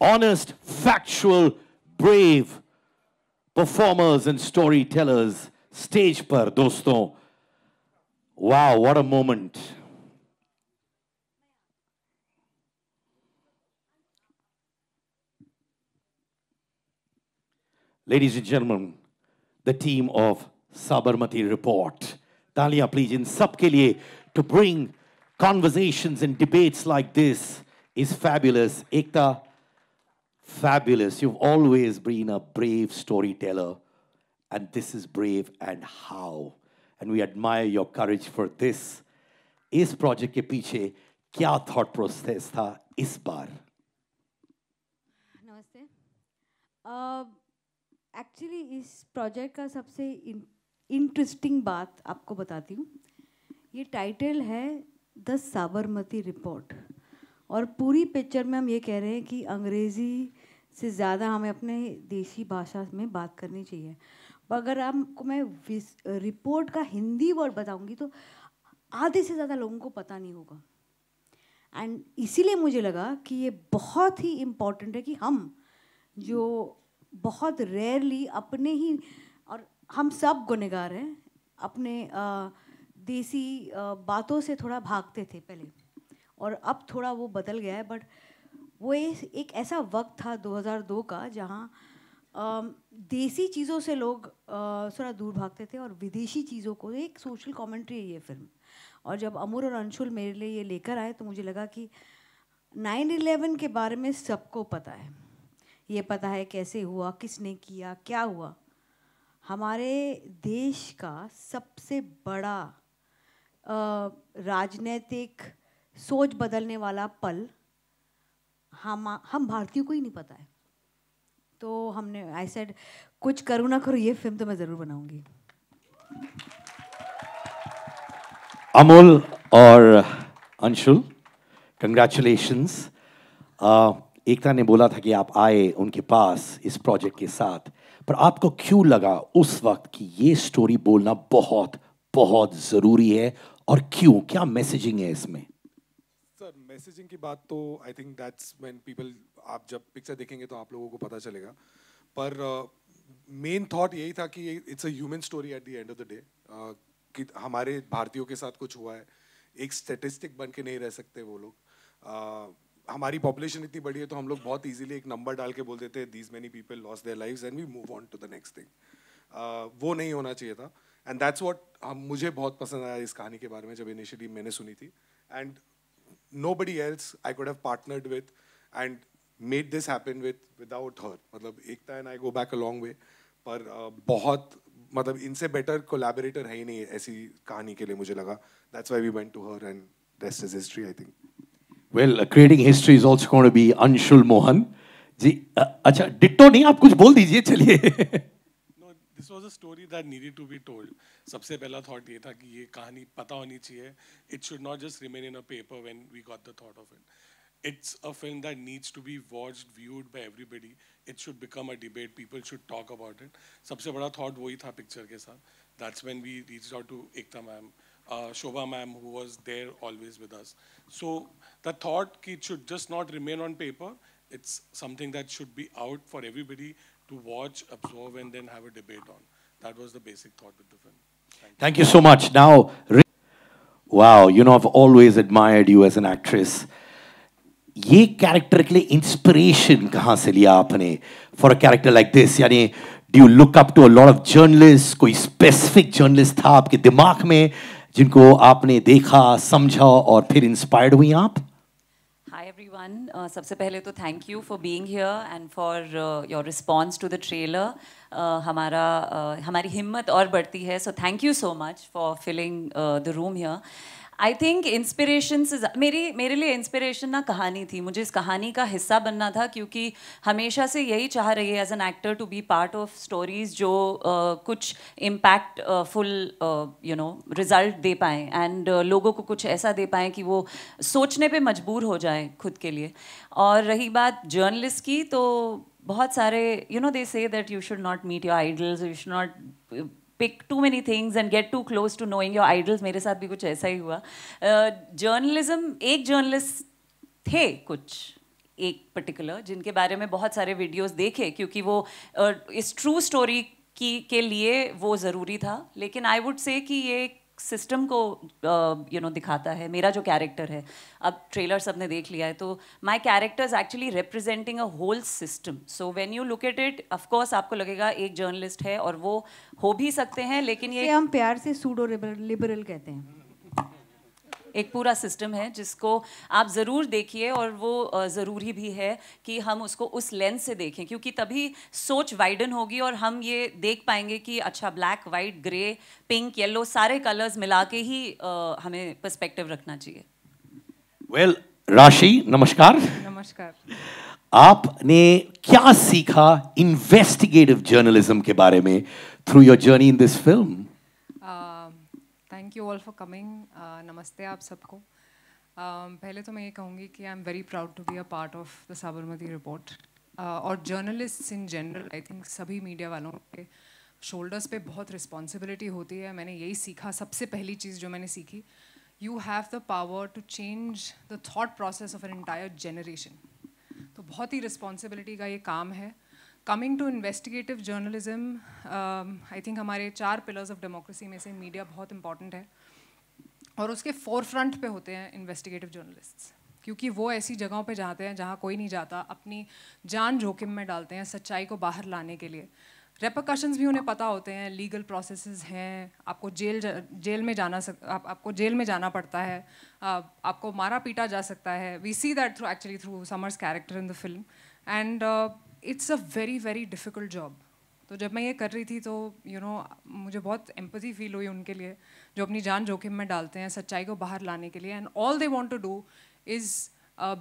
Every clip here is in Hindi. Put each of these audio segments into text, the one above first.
honest, factual, brave performers and storytellers. Stage par, dosto. Wow, what a moment. Ladies and gentlemen, the team of Sabarmati Report. Talia, please, in sabke liye, to bring conversations and debates like this is fabulous. Ekta Fabulous. You've always been a brave storyteller, and this is brave and how. And we admire your courage for this. इस प्रोजेक्ट के पीछे क्या थॉट प्रोसेस था इस बार नमस्ते एक्चुअली uh, इस प्रोजेक्ट का सबसे इंटरेस्टिंग बात आपको बताती हूँ ये टाइटल है द साबरमती रिपोर्ट और पूरी पिक्चर में हम ये कह रहे हैं कि अंग्रेज़ी से ज़्यादा हमें अपने देसी भाषा में बात करनी चाहिए अगर आपको मैं रिपोर्ट का हिंदी वर्ड बताऊंगी तो आधे से ज़्यादा लोगों को पता नहीं होगा एंड इसीलिए मुझे लगा कि ये बहुत ही इम्पोर्टेंट है कि हम जो बहुत रेयरली अपने ही और हम सब गुनहगार हैं अपने आ, देसी आ, बातों से थोड़ा भागते थे पहले और अब थोड़ा वो बदल गया है बट वो एक ऐसा वक्त था 2002 का जहाँ देसी चीज़ों से लोग थोड़ा दूर भागते थे और विदेशी चीज़ों को एक सोशल कमेंट्री है ये फिल्म और जब अमूर और अंशुल मेरे लिए ये लेकर आए तो मुझे लगा कि नाइन इलेवन के बारे में सबको पता है ये पता है कैसे हुआ किसने किया क्या हुआ हमारे देश का सबसे बड़ा राजनीतिक सोच बदलने वाला पल हम हम भारतीयों को ही नहीं पता है तो हमने आई सेड कुछ करूँ ना करो ये फिल्म तो मैं ज़रूर बनाऊंगी अमोल और अंशुल कंग्रेचुलेशंस एकता ने बोला था कि आप आए उनके पास इस प्रोजेक्ट के साथ पर आपको क्यों लगा उस वक्त कि ये स्टोरी बोलना बहुत बहुत ज़रूरी है और क्यों क्या मैसेजिंग है इसमें मैसेजिंग की बात तो I think that's when people आप जब पिक्चर देखेंगे तो आप लोगों को पता चलेगा पर मेन uh, थॉट यही था कि it's a human story at the end of the day कि हमारे भारतीयों के साथ कुछ हुआ है एक स्टेटिस्टिक बन के नहीं रह सकते वो लोग uh, हमारी पॉपुलेशन इतनी बड़ी है तो हम लोग बहुत ईजिली एक नंबर डाल के बोल देते हैं these many people loss their life and we move on to the next thing वो नहीं होना चाहिए था एंड दैट्स वॉट हम मुझे बहुत पसंद आया इस कहानी के बारे में जब इनिशियली मैंने सुनी थी and nobody else I could have partnered with and made this happen with without her. मतलब एकता and I go back a long way. पर uh, बहुत मतलब इनसे better collaborator है ही नहीं ऐसी कहानी के लिए मुझे लगा that's why we went to her rest is history i think well uh, creating history is also going to be anshul mohan ji uh, अच्छा डिट्टो नहीं आप कुछ बोल दीजिए चलिए this was a story that needed to be told सबसे पहला थाट ये था कि ये कहानी पता होनी चाहिए it should not just remain in a paper when we got the thought of it it's a film that needs to be watch viewed by everybody it should become a debate people should talk about it सबसे बड़ा थाट वही था पिक्चर के साथ that's when we reach out to Ekta ma'am uh, Shobha ma'am who was there always with us so the thought कि it should just not remain on paper it's something that should be out for everybody to watch, absorb, and then have a debate on. That was the basic thought with the film. Thank you, Thank you so much. Now, wow, you know, I've always admired you as an actress. ये कैरेक्टर के लिए इंस्पिरेशन कहाँ से लिया आपने for a character like this यानी do you look up to a lot of journalist कोई स्पेसिफिक जर्नलिस्ट था आपके दिमाग में जिनको आपने देखा समझा और फिर इंस्पायर्ड हुई आप everyone. Uh, सबसे पहले तो thank you for being here and for your response to the trailer हमारा uh, हमारी हिम्मत और बढ़ती है so thank you so much for filling the room here I think inspiration से मेरी मेरे लिए इंस्पिरेशन ना कहानी थी मुझे इस कहानी का हिस्सा बनना था क्योंकि हमेशा से यही चाह रही है as an actor to be part of stories जो uh, कुछ impactful you know result दे पाएँ एंड uh, लोगों को कुछ ऐसा दे पाएँ कि वो सोचने पे मजबूर हो जाए खुद के लिए और रही बात जर्नलिस्ट की तो बहुत सारे you know they say that you should not meet your idols you should not pick too many things and get too close to knowing your idols मेरे साथ भी कुछ ऐसा ही हुआ जर्नलिज्म uh, एक जर्नलिस्ट थे कुछ एक पर्टिकुलर जिनके बारे में बहुत सारे वीडियोस देखे क्योंकि वो uh, इस ट्रू स्टोरी की के लिए वो ज़रूरी था लेकिन आई वुड से कि ये सिस्टम को यू uh, नो दिखाता है मेरा जो कैरेक्टर है अब ट्रेलर सबने देख लिया है तो my character is actually representing a whole system so when you look at it of course आपको लगेगा एक जर्नलिस्ट है और वो हो भी सकते हैं लेकिन ये हम प्यार से सूडो लिबरल कहते हैं एक पूरा सिस्टम है जिसको आप ज़रूर देखिए और वो ज़रूरी भी है कि हम उसको उस लेंस से देखें क्योंकि तभी सोच वाइडन होगी और हम ये देख पाएंगे कि अच्छा black white grey pink yellow सारे कलर्स मिला के ही हमें पर्सपेक्टिव रखना चाहिए वेल well, राशि नमस्कार नमस्कार आपने क्या सीखा इन्वेस्टिगेटिव जर्नलिज्म के बारे में through your journey in this film thank you all for coming नमस्ते आप सबको um, पहले तो मैं ये कहूँगी कि I am very proud to be a part of the Sabarmati Report और journalist in general I think सभी मीडिया वालों के शोल्डर्स पे बहुत रिस्पॉन्सिबिलिटी होती है मैंने यही सीखा सबसे पहली चीज़ जो मैंने सीखी you have the power to change the thought process of an entire generation तो बहुत ही रिस्पॉन्सिबिलिटी का ये काम है coming to investigative journalism I think हमारे चार पिलर्स ऑफ डेमोक्रेसी में से मीडिया बहुत इंपॉर्टेंट है और उसके फोर फ्रंट पे होते हैं इन्वेस्टिगेटिव जर्नलिस्ट्स क्योंकि वो ऐसी जगहों पे जाते हैं जहाँ कोई नहीं जाता अपनी जान जोखिम में डालते हैं सच्चाई को बाहर लाने के लिए रेपकॉशंस भी उन्हें पता होते हैं लीगल प्रोसेस हैं आपको जेल जेल में जाना सक आप, आपको जेल में जाना पड़ता है आपको मारा पीटा जा सकता है we see that through actually through Samar's character in the film and it's a very very difficult job तो जब मैं ये कर रही थी तो यू you नो know, मुझे बहुत एम्पति फील हुई उनके लिए जो अपनी जान जोखिम में डालते हैं सच्चाई को बाहर लाने के लिए and all they want to do is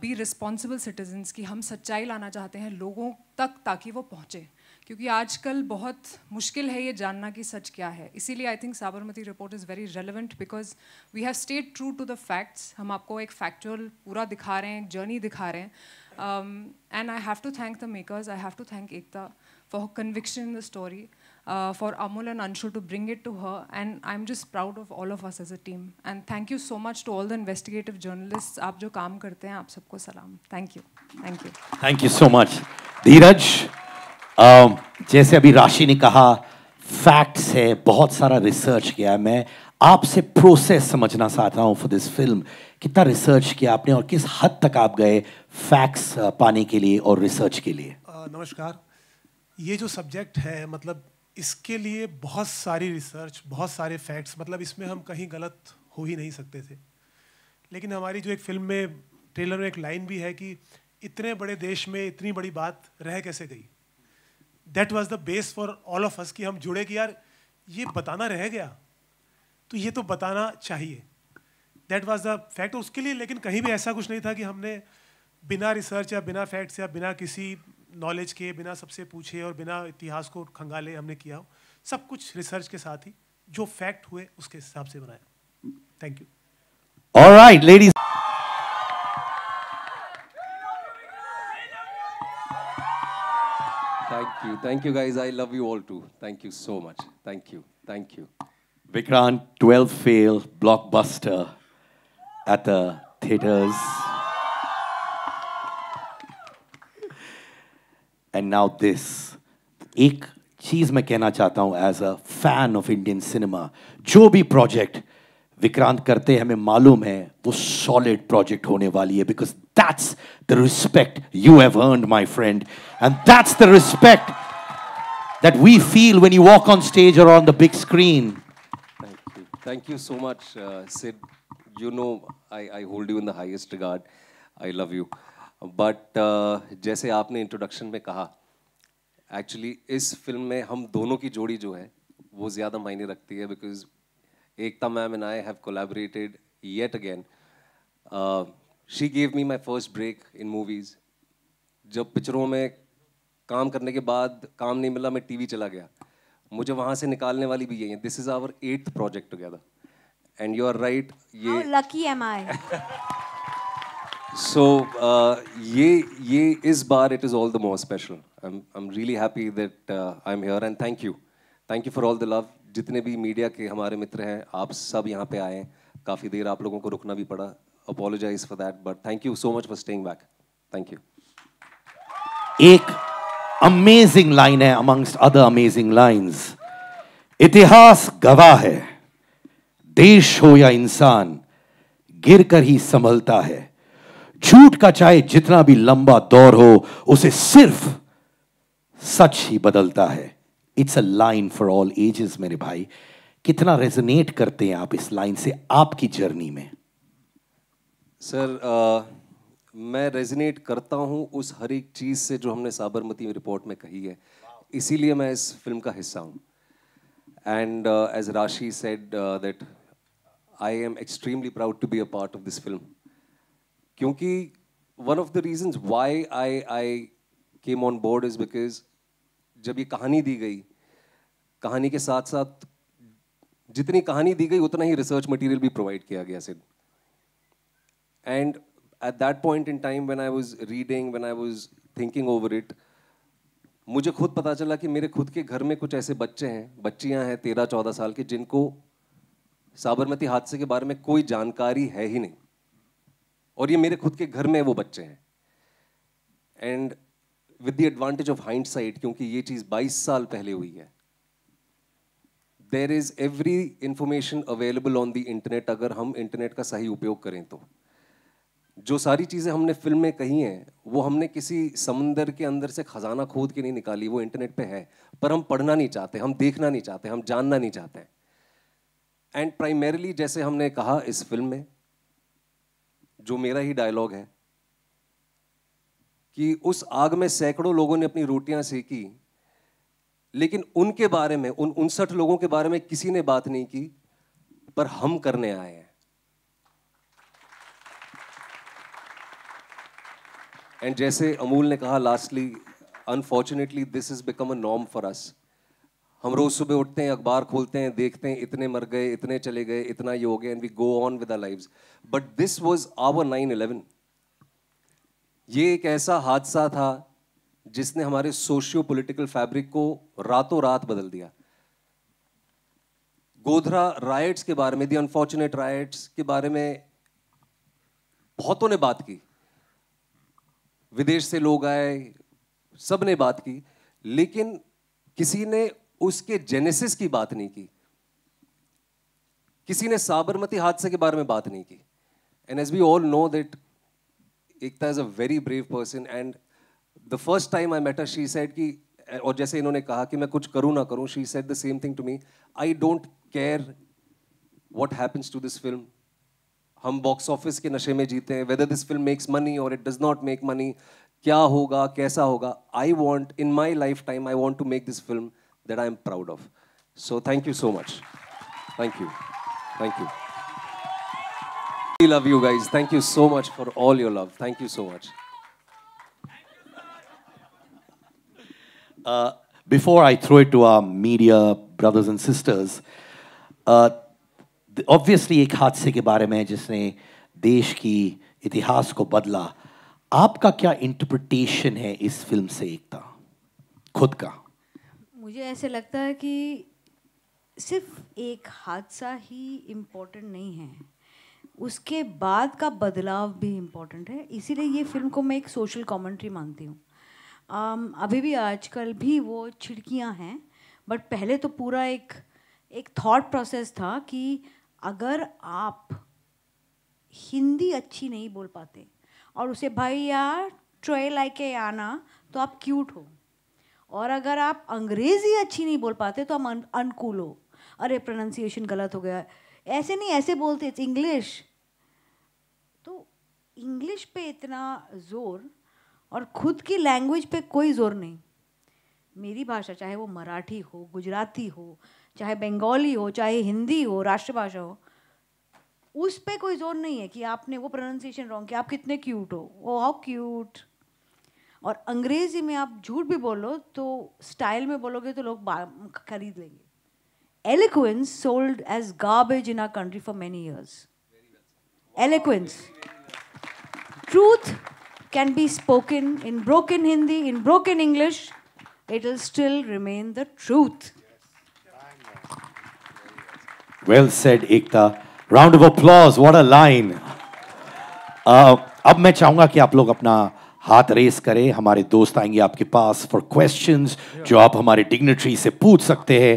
be responsible citizens कि हम सच्चाई लाना चाहते हैं लोगों तक ताकि वो पहुँचे क्योंकि आजकल बहुत मुश्किल है ये जानना कि सच क्या है इसीलिए I think Sabarmati Report is very relevant because we have stayed true to the facts हम आपको एक फैक्चुअल पूरा दिखा रहे हैं एक जर्नी दिखा रहे हैं Um, and I have to thank the makers, I have to thank Ekta for her conviction in the story, uh, for Amul and Anshu to bring it to her, and I'm just proud of all of us as a team. And thank you so much to all the investigative journalists. आप jo काम karte hain, आप sabko salam. Thank you. Thank you. Thank you so much. Dheeraj, um, जैसे अभी राशि ने कहा, फैक्ट्स है बहुत सारा रिसर्च किया है मैं आपसे प्रोसेस समझना चाहता हूँ फॉर दिस फिल्म कितना रिसर्च किया आपने और किस हद तक आप गए फैक्ट्स पाने के लिए और रिसर्च के लिए नमस्कार ये जो सब्जेक्ट है मतलब इसके लिए बहुत सारी रिसर्च बहुत सारे फैक्ट्स मतलब इसमें हम कहीं गलत हो ही नहीं सकते थे लेकिन हमारी जो एक फिल्म में ट्रेलर में एक लाइन भी है कि इतने बड़े देश में इतनी बड़ी बात रह कैसे गई that was the base for all of us कि हम जुड़े कि यार ये बताना रह गया तो ये तो बताना चाहिए दैट वॉज द फैक्ट उसके लिए लेकिन कहीं भी ऐसा कुछ नहीं था कि हमने बिना रिसर्च या बिना फैक्ट्स या बिना किसी नॉलेज के बिना सबसे पूछे और बिना इतिहास को खंगाले हमने किया हो सब कुछ रिसर्च के साथ ही जो फैक्ट हुए उसके हिसाब से बनाया thank you all right ladies thank you thank you guys I love you all too thank you so much thank you thank you Vikrant 12 fail blockbuster. at the theaters. and now this. Ek cheese mein kehna chahta hu as a fan of Indian cinema. Jo project Vikrant karte hai, mein malum solid project hone wali because that's the respect you have earned, my friend. And that's the respect that we feel when you walk on stage or on the big screen. Thank you. Thank you so much, uh, Sid. You know, I, I hold you in the highest regard. I love you. But uh, जैसे आपने इंट्रोडक्शन में कहा एक्चुअली इस फिल्म में हम दोनों की जोड़ी जो है वो ज़्यादा मायने रखती है because Ekta ma'am and I have collaborated yet again she gave me my first break in movies जब पिक्चरों में काम करने के बाद काम नहीं मिला मैं टी वी चला गया मुझे वहाँ से निकालने वाली भी यही है this is our eighth project together and you are right ye How lucky am I? so uh, ye ye is bar it is all the more special. I'm I'm really happy that uh, I'm here and thank you, thank you for all the love. jitne bhi media ke hamare mitra hain aap sab yahan pe aaye काफ़ी देर आप लोगों को रुकना भी पड़ा apologise for that but thank you so much for staying back thank you एक अमेजिंग लाइन है अमंगस्ट अदर अमेजिंग लाइंस इतिहास गवाह है देश हो या इंसान गिर कर ही संभलता है झूठ का चाहे जितना भी लंबा दौर हो उसे सिर्फ सच ही बदलता है it's a line for all ages मेरे भाई कितना रेजोनेट करते हैं आप इस लाइन से आपकी जर्नी में सर uh, मैं रेजोनेट करता हूं उस हर एक चीज़ से जो हमने साबरमती रिपोर्ट में कही है इसीलिए मैं इस फिल्म का हिस्सा हूं and as Rashi said that I am extremely proud to be a part of this film क्योंकि one of the reason why I I came on board is because जब ये कहानी दी गई कहानी के साथ साथ जितनी कहानी दी गई उतना ही रिसर्च मटेरियल भी प्रोवाइड किया गया सिर्फ and at that point in time when I was reading when I was thinking over it मुझे खुद पता चला कि मेरे खुद के घर में कुछ ऐसे बच्चे हैं बच्चियां हैं तेरह चौदह साल के जिनको साबरमती हादसे के बारे में कोई जानकारी है ही नहीं और ये मेरे खुद के घर में वो बच्चे हैं and with the advantage of hindsight क्योंकि ये चीज़ 22 साल पहले हुई है there is every information available on the internet अगर हम इंटरनेट का सही उपयोग करें तो जो सारी चीज़ें हमने फिल्म में कही हैं वो हमने किसी समुंदर के अंदर से ख़जाना खोद के नहीं निकाली वो इंटरनेट पे है पर हम पढ़ना नहीं चाहते हम देखना नहीं चाहते हम जानना नहीं चाहते हैं एंड प्राइमेरली जैसे हमने कहा इस फिल्म में जो मेरा ही डायलॉग है कि उस आग में सैकड़ों लोगों ने अपनी रोटियां सेकी लेकिन उनके बारे में उन उनसठ लोगों के बारे में किसी ने बात नहीं की पर हम करने आए हैं एंड जैसे अमूल ने कहा lastly unfortunately this is become a norm for us हम रोज सुबह उठते हैं अखबार खोलते हैं देखते हैं इतने मर गए इतने चले गए इतना ये हो गया and we go on with our but this was our nine eleven ये एक ऐसा हादसा था जिसने हमारे सोशियो पोलिटिकल फैब्रिक को रातों रात बदल दिया गोधरा राइट्स के बारे में दी अनफॉर्चुनेट राइट्स के बारे में बहुतों ने बात की विदेश से लोग आए सब ने बात की लेकिन किसी ने उसके जेनेसिस की बात नहीं की किसी ने साबरमती हादसे के बारे में बात नहीं की and as we all know that Ekta is a very brave person and the first time I met her she said कि और जैसे इन्होंने कहा कि मैं कुछ करूँ ना करूँ she said the same thing to me I don't care what happens to this film हम बॉक्स ऑफिस के नशे में जीते हैं whether this film makes money और it does not make money क्या होगा कैसा होगा I want in my life time I want to make this film that I am proud of. So thank you so much. Thank you. Thank you. We love you guys. Thank you so much for all your love. Thank you so much. Uh, before I throw it to our media brothers and sisters, uh, obviously एक हादसे के बारे में जिसने देश की इतिहास को बदला आपका क्या इंटरप्रिटेशन है इस फिल्म से एकता खुद का मुझे ऐसे लगता है कि सिर्फ एक हादसा ही इम्पोर्टेंट नहीं है उसके बाद का बदलाव भी इम्पोर्टेंट है इसीलिए ये फिल्म को मैं एक सोशल कमेंट्री मानती हूँ um, अभी भी आजकल भी वो छिड़कियाँ हैं बट पहले तो पूरा एक एक थॉट प्रोसेस था कि अगर आप हिंदी अच्छी नहीं बोल पाते और उसे भाई यार ट्रे लाइके आना तो आप क्यूट हो और अगर आप अंग्रेज़ी अच्छी नहीं बोल पाते तो हम अनकूल हो अरे प्रोनाउंसिएशन गलत हो गया ऐसे नहीं ऐसे बोलते इट्स इंग्लिश तो इंग्लिश पे इतना ज़ोर और ख़ुद की लैंग्वेज पे कोई ज़ोर नहीं मेरी भाषा चाहे वो मराठी हो गुजराती हो चाहे बंगाली हो चाहे हिंदी हो राष्ट्रभाषा हो उस पर कोई जोर नहीं है कि आपने वो प्रोनाउंसिएशन रॉन्ग किया आप कितने क्यूट हो ओ हाउ क्यूट और अंग्रेजी में आप झूठ भी बोलो तो स्टाइल में बोलोगे तो लोग खरीद लेंगे eloquence sold as garbage in our country for many years eloquence truth can be spoken in broken Hindi in broken English it will still remain the truth well said एक round of applause. What a line uh, अब मैं चाहूंगा कि आप लोग अपना हाथ रेस करें हमारे दोस्त आएंगे आपके पास फॉर क्वेश्चन जो आप हमारे डिग्नेटरी से पूछ सकते हैं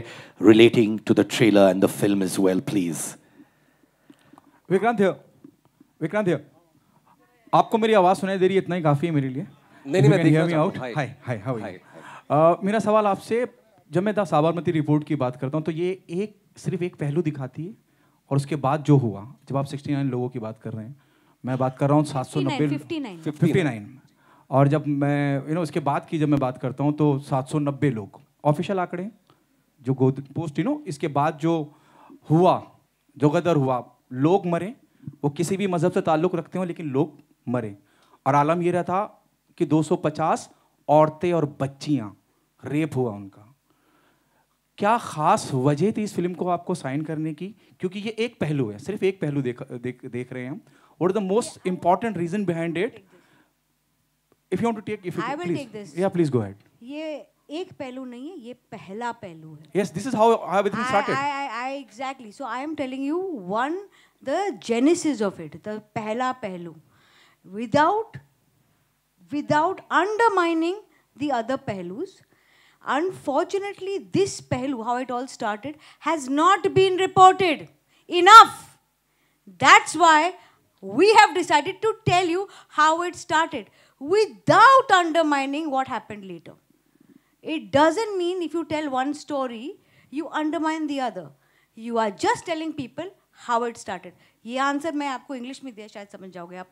relating to the trailer and the film is well please Vikrant Vikrant आपको मेरी आवाज़ सुनाई दे रही है इतना ही काफ़ी है मेरे लिए नहीं नहीं मैं देख रहा आउट हाय हाय हाउ मेरा सवाल आपसे जब मैं द साबरमती रिपोर्ट की बात करता हूँ तो ये एक सिर्फ एक पहलू दिखाती है और उसके बाद जो हुआ जब आप 69 लोगों की बात कर रहे हैं मैं बात कर रहा हूँ सात सौ नब्बे फिफ्टी नाइन और जब मैं यू नो इसके बाद की जब मैं बात करता हूँ तो 790 लोग ऑफिशियल आंकड़े जो गोद पोस्ट यू नो इसके बाद जो हुआ जो गदर हुआ लोग मरे वो किसी भी मज़हब से ताल्लुक़ रखते हो लेकिन लोग मरे और आलम ये रहा था कि 250 औरतें और बच्चियाँ रेप हुआ उनका क्या ख़ास वजह थी इस फिल्म को आपको साइन करने की क्योंकि ये एक पहलू है सिर्फ एक पहलू देख देख देख रहे हैं हम और the most important reason behind it if you want to take, if you I will please. take this. Yeah, please go ahead. ये एक पहलू नहीं है ये पहला पहलू है Yes, this is how everything started. I, I, I, exactly. So I am telling you one the genesis of it, the पहला पहलू. Without without undermining the other pehlus, unfortunately this pehlu, how it all started, has not been reported enough. That's why we have decided to tell you how it started. without undermining what happened later. It doesn't mean if you tell one story, you undermine the other. You are just telling people how it started. ये आंसर मैं आपको इंग्लिश में दिया शायद समझ जाओगे आप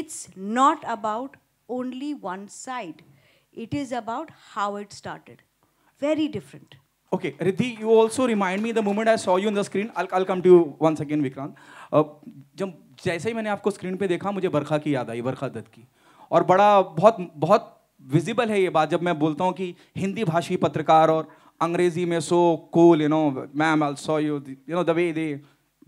it's not about only one side it is about how it started very different okay Riddhi you also remind me the moment I saw you in the screen I come to once again Vikrant जब जैसे ही मैंने आपको स्क्रीन पे देखा मुझे बरखा की याद आई बरखा दत्त की और बड़ा बहुत बहुत विजिबल है ये बात जब मैं बोलता हूँ कि हिंदी भाषी पत्रकार और अंग्रेजी में so cool you know ma'am also you you know the way they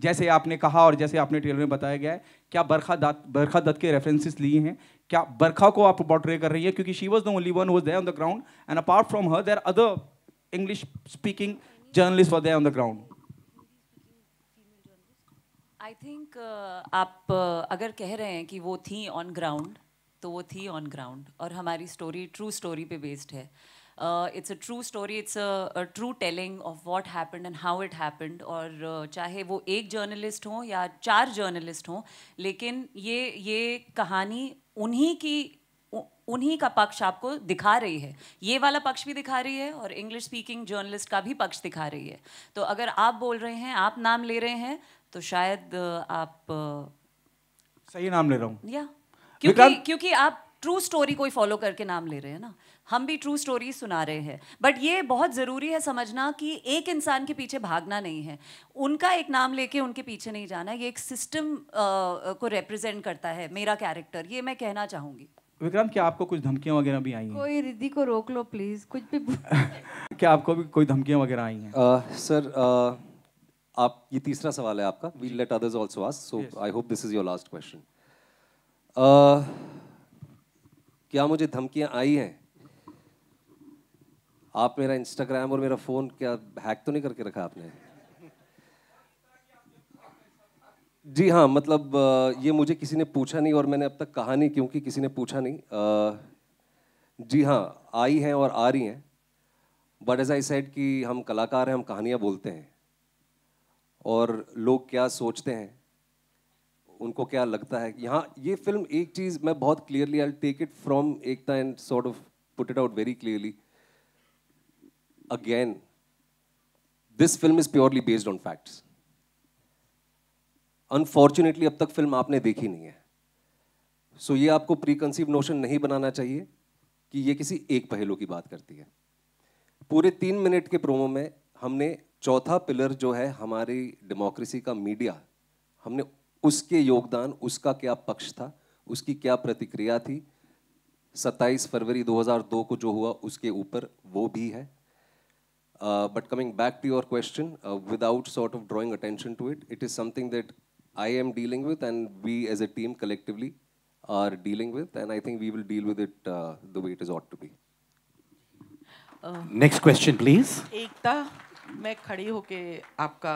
जैसे आपने कहा और जैसे आपने ट्रेलर में बताया गया है क्या बरखा दत्त बरखा दत्त के रेफरेंसेस लिए हैं क्या बरखा को आप पोर्ट्रे कर रही है क्योंकि she was the only one was there on the ground and apart from her their other English speaking journalist was on the ground I think आप uh, अगर कह रहे हैं कि वो थी ऑन ग्राउंड तो वो थी ऑन ग्राउंड और हमारी स्टोरी ट्रू स्टोरी पे बेस्ड है it's a true story it's a true telling of what happen and how it happened और uh, चाहे वो एक जर्नलिस्ट हों या चार जर्नलिस्ट हों लेकिन ये ये कहानी उन्हीं की उन्हीं का पक्ष आपको दिखा रही है ये वाला पक्ष भी दिखा रही है और इंग्लिश स्पीकिंग जर्नलिस्ट का भी पक्ष दिखा रही है तो अगर आप बोल रहे हैं आप नाम ले रहे हैं तो शायद uh, आप uh, सही नाम ले रहा हूँ या क्योंकि क्योंकि आप ट्रू स्टोरी कोई फॉलो करके नाम ले रहे हैं ना हम भी ट्रू स्टोरी सुना रहे हैं बट ये बहुत ज़रूरी है समझना कि एक इंसान के पीछे भागना नहीं है उनका एक नाम लेके उनके पीछे नहीं जाना ये एक सिस्टम को रिप्रेजेंट करता है मेरा कैरेक्टर ये मैं कहना चाहूँगी विक्रम क्या आपको कुछ धमकियां वगैरह भी आई हैं कोई रिद्धि को रोक लो प्लीज कुछ भी क्या आपको भी कोई धमकियां वगैरह आई हैं सर आप ये तीसरा सवाल है आपका we let others also ask so I hope this is your last question ah, क्या मुझे धमकियां आई हैं आप मेरा इंस्टाग्राम और मेरा फ़ोन क्या हैक तो नहीं करके रखा आपने जी हाँ मतलब ये मुझे किसी ने पूछा नहीं और मैंने अब तक कहा नहीं क्योंकि किसी ने पूछा नहीं आ, जी हाँ आई हैं और आ रही हैं बट एज आई सेड कि हम कलाकार हैं हम कहानियाँ बोलते हैं और लोग क्या सोचते हैं उनको क्या लगता है यहाँ ये फिल्म एक चीज़ मैं बहुत clearly I take it from Ekta and sort of put it out very clearly again this film is purely based on facts unfortunately अब तक फिल्म आपने देखी नहीं है सो so, ये आपको प्री कंसीव नोशन नहीं बनाना चाहिए कि ये किसी एक पहलू की बात करती है पूरे तीन मिनट के प्रोमो में हमने चौथा पिलर जो है हमारी डेमोक्रेसी का मीडिया हमने उसके योगदान उसका क्या पक्ष था उसकी क्या प्रतिक्रिया थी 27 फरवरी 2002 को जो हुआ उसके ऊपर वो भी है but coming back to your question without sort of drawing attention to it it is something that I am dealing with and we as a team collectively are dealing with and I think we will deal with it the way it is ought to be next question please Ekta मैं खड़ी होके आपका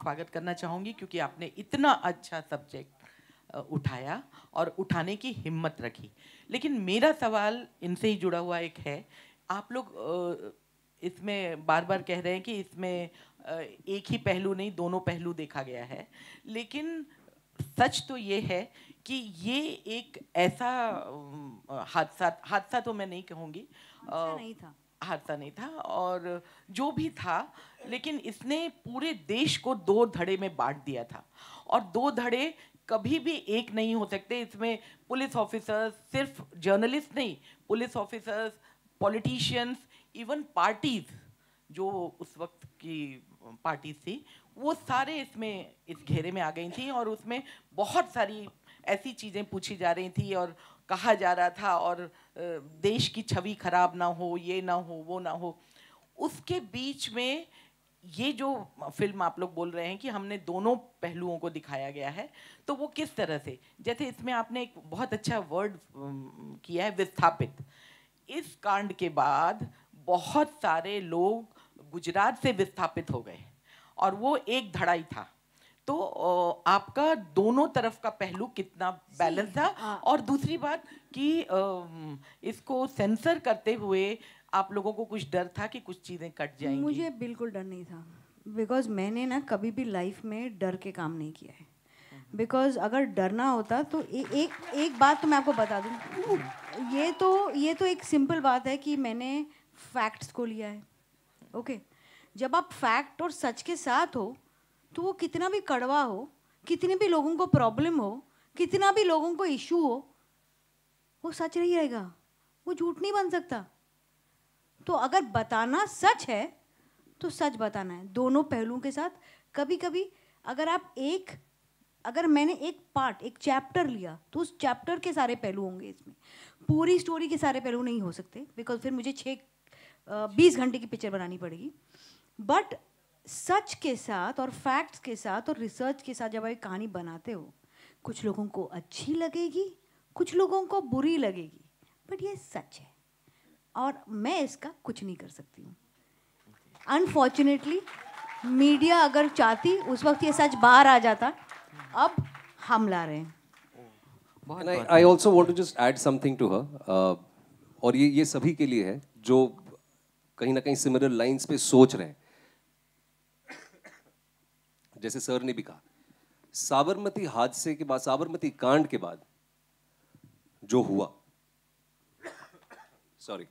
स्वागत करना चाहूँगी क्योंकि आपने इतना अच्छा सब्जेक्ट उठाया और उठाने की हिम्मत रखी लेकिन मेरा सवाल इनसे ही जुड़ा हुआ एक है आप लोग इसमें बार बार कह रहे हैं कि इसमें एक ही पहलू नहीं दोनों पहलू देखा गया है लेकिन सच तो ये है कि ये एक ऐसा हादसा हादसा तो मैं नहीं कहूँगी अच्छा नहीं था हारता नहीं था और जो भी था लेकिन इसने पूरे देश को दो धड़े में बांट दिया था और दो धड़े कभी भी एक नहीं हो सकते इसमें पुलिस ऑफिसर्स सिर्फ जर्नलिस्ट नहीं police officers politicians even parties जो उस वक्त की पार्टीज थी वो सारे इसमें इस घेरे में आ गई थी और उसमें बहुत सारी ऐसी चीज़ें पूछी जा रही थी और कहा जा रहा था और देश की छवि खराब ना हो ये ना हो वो ना हो उसके बीच में ये जो फिल्म आप लोग बोल रहे हैं कि हमने दोनों पहलुओं को दिखाया गया है तो वो किस तरह से जैसे इसमें आपने एक बहुत अच्छा वर्ड किया है विस्थापित इस कांड के बाद बहुत सारे लोग गुजरात से विस्थापित हो गए और वो एक धड़ाई था तो आपका दोनों तरफ का पहलू कितना बैलेंस था हाँ। और दूसरी बात कि इसको सेंसर करते हुए आप लोगों को कुछ डर था कि कुछ चीज़ें कट जाएंगी मुझे बिल्कुल डर नहीं था बिकॉज मैंने ना कभी भी लाइफ में डर के काम नहीं किया है बिकॉज हम्म। अगर डरना होता तो ए, एक एक बात तो मैं आपको बता दूँ हम्म। ये तो ये तो एक सिंपल बात है कि मैंने फैक्ट्स को लिया है ओके okay. जब आप फैक्ट और सच के साथ हो तो वो कितना भी कड़वा हो कितने भी लोगों को प्रॉब्लम हो कितना भी लोगों को इशू हो वो सच नहीं रहेगा वो झूठ नहीं बन सकता तो अगर बताना सच है तो सच बताना है दोनों पहलुओं के साथ कभी कभी अगर आप एक अगर मैंने एक पार्ट एक चैप्टर लिया तो उस चैप्टर के सारे पहलू होंगे इसमें पूरी स्टोरी के सारे पहलू नहीं हो सकते बिकॉज फिर मुझे छः बीस घंटे की पिक्चर बनानी पड़ेगी बट सच के साथ और फैक्ट्स के साथ और रिसर्च के साथ जब आप कहानी बनाते हो कुछ लोगों को अच्छी लगेगी कुछ लोगों को बुरी लगेगी बट ये सच है और मैं इसका कुछ नहीं कर सकती हूँ अनफॉर्चुनेटली मीडिया अगर चाहती उस वक्त ये सच बाहर आ जाता अब हम ला रहे हैं I also want to just add something to her और ये ये सभी के लिए है जो कहीं ना कहीं सिमिलर लाइन्स पे सोच रहे हैं जैसे सर ने भी कहा साबरमती हादसे के बाद साबरमती कांड के बाद जो हुआ sorry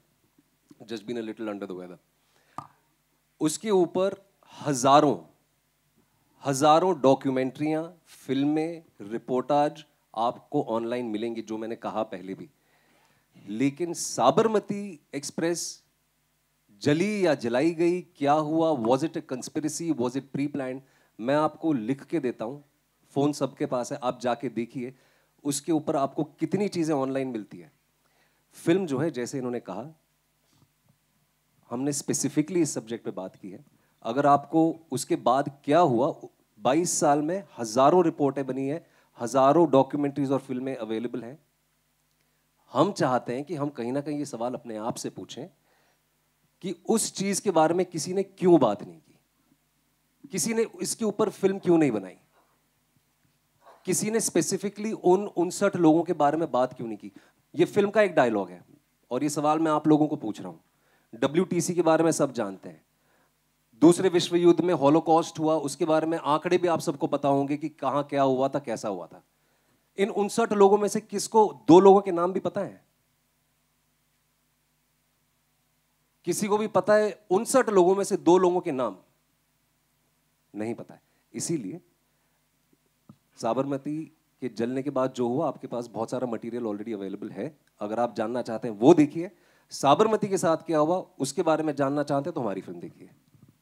just been a little under the weather उसके ऊपर हजारों हजारों डॉक्यूमेंट्रियां फिल्में रिपोर्टाज आपको ऑनलाइन मिलेंगी जो मैंने कहा पहले भी लेकिन साबरमती एक्सप्रेस जली या जलाई गई क्या हुआ was it a conspiracy was it pre plan मैं आपको लिख के देता हूँ फ़ोन सबके पास है आप जाके देखिए उसके ऊपर आपको कितनी चीज़ें ऑनलाइन मिलती है फिल्म जो है जैसे इन्होंने कहा हमने स्पेसिफिकली इस सब्जेक्ट पे बात की है अगर आपको उसके बाद क्या हुआ 22 साल में हज़ारों रिपोर्टें बनी है हज़ारों डॉक्यूमेंट्रीज और फिल्में अवेलेबल हैं हम चाहते हैं कि हम कहीं ना कहीं ये सवाल अपने आप से पूछें कि उस चीज़ के बारे में किसी ने क्यों बात नहीं की किसी ने इसके ऊपर फिल्म क्यों नहीं बनाई किसी ने स्पेसिफिकली उन उनसठ लोगों के बारे में बात क्यों नहीं की ये फिल्म का एक डायलॉग है और ये सवाल मैं आप लोगों को पूछ रहा हूं डब्ल्यू के बारे में सब जानते हैं दूसरे विश्व युद्ध में हॉलोकॉस्ट हुआ उसके बारे में आंकड़े भी आप सबको पता होंगे कि कहाँ क्या हुआ था कैसा हुआ था इन उनसठ लोगों में से किसको दो लोगों के नाम भी पता है किसी को भी पता है उनसठ लोगों में से दो लोगों के नाम नहीं पता है इसीलिए साबरमती के जलने के बाद जो हुआ आपके पास बहुत सारा मटेरियल ऑलरेडी अवेलेबल है अगर आप जानना चाहते हैं वो देखिए साबरमती के साथ क्या हुआ उसके बारे में जानना चाहते हैं तो हमारी फिल्म देखिए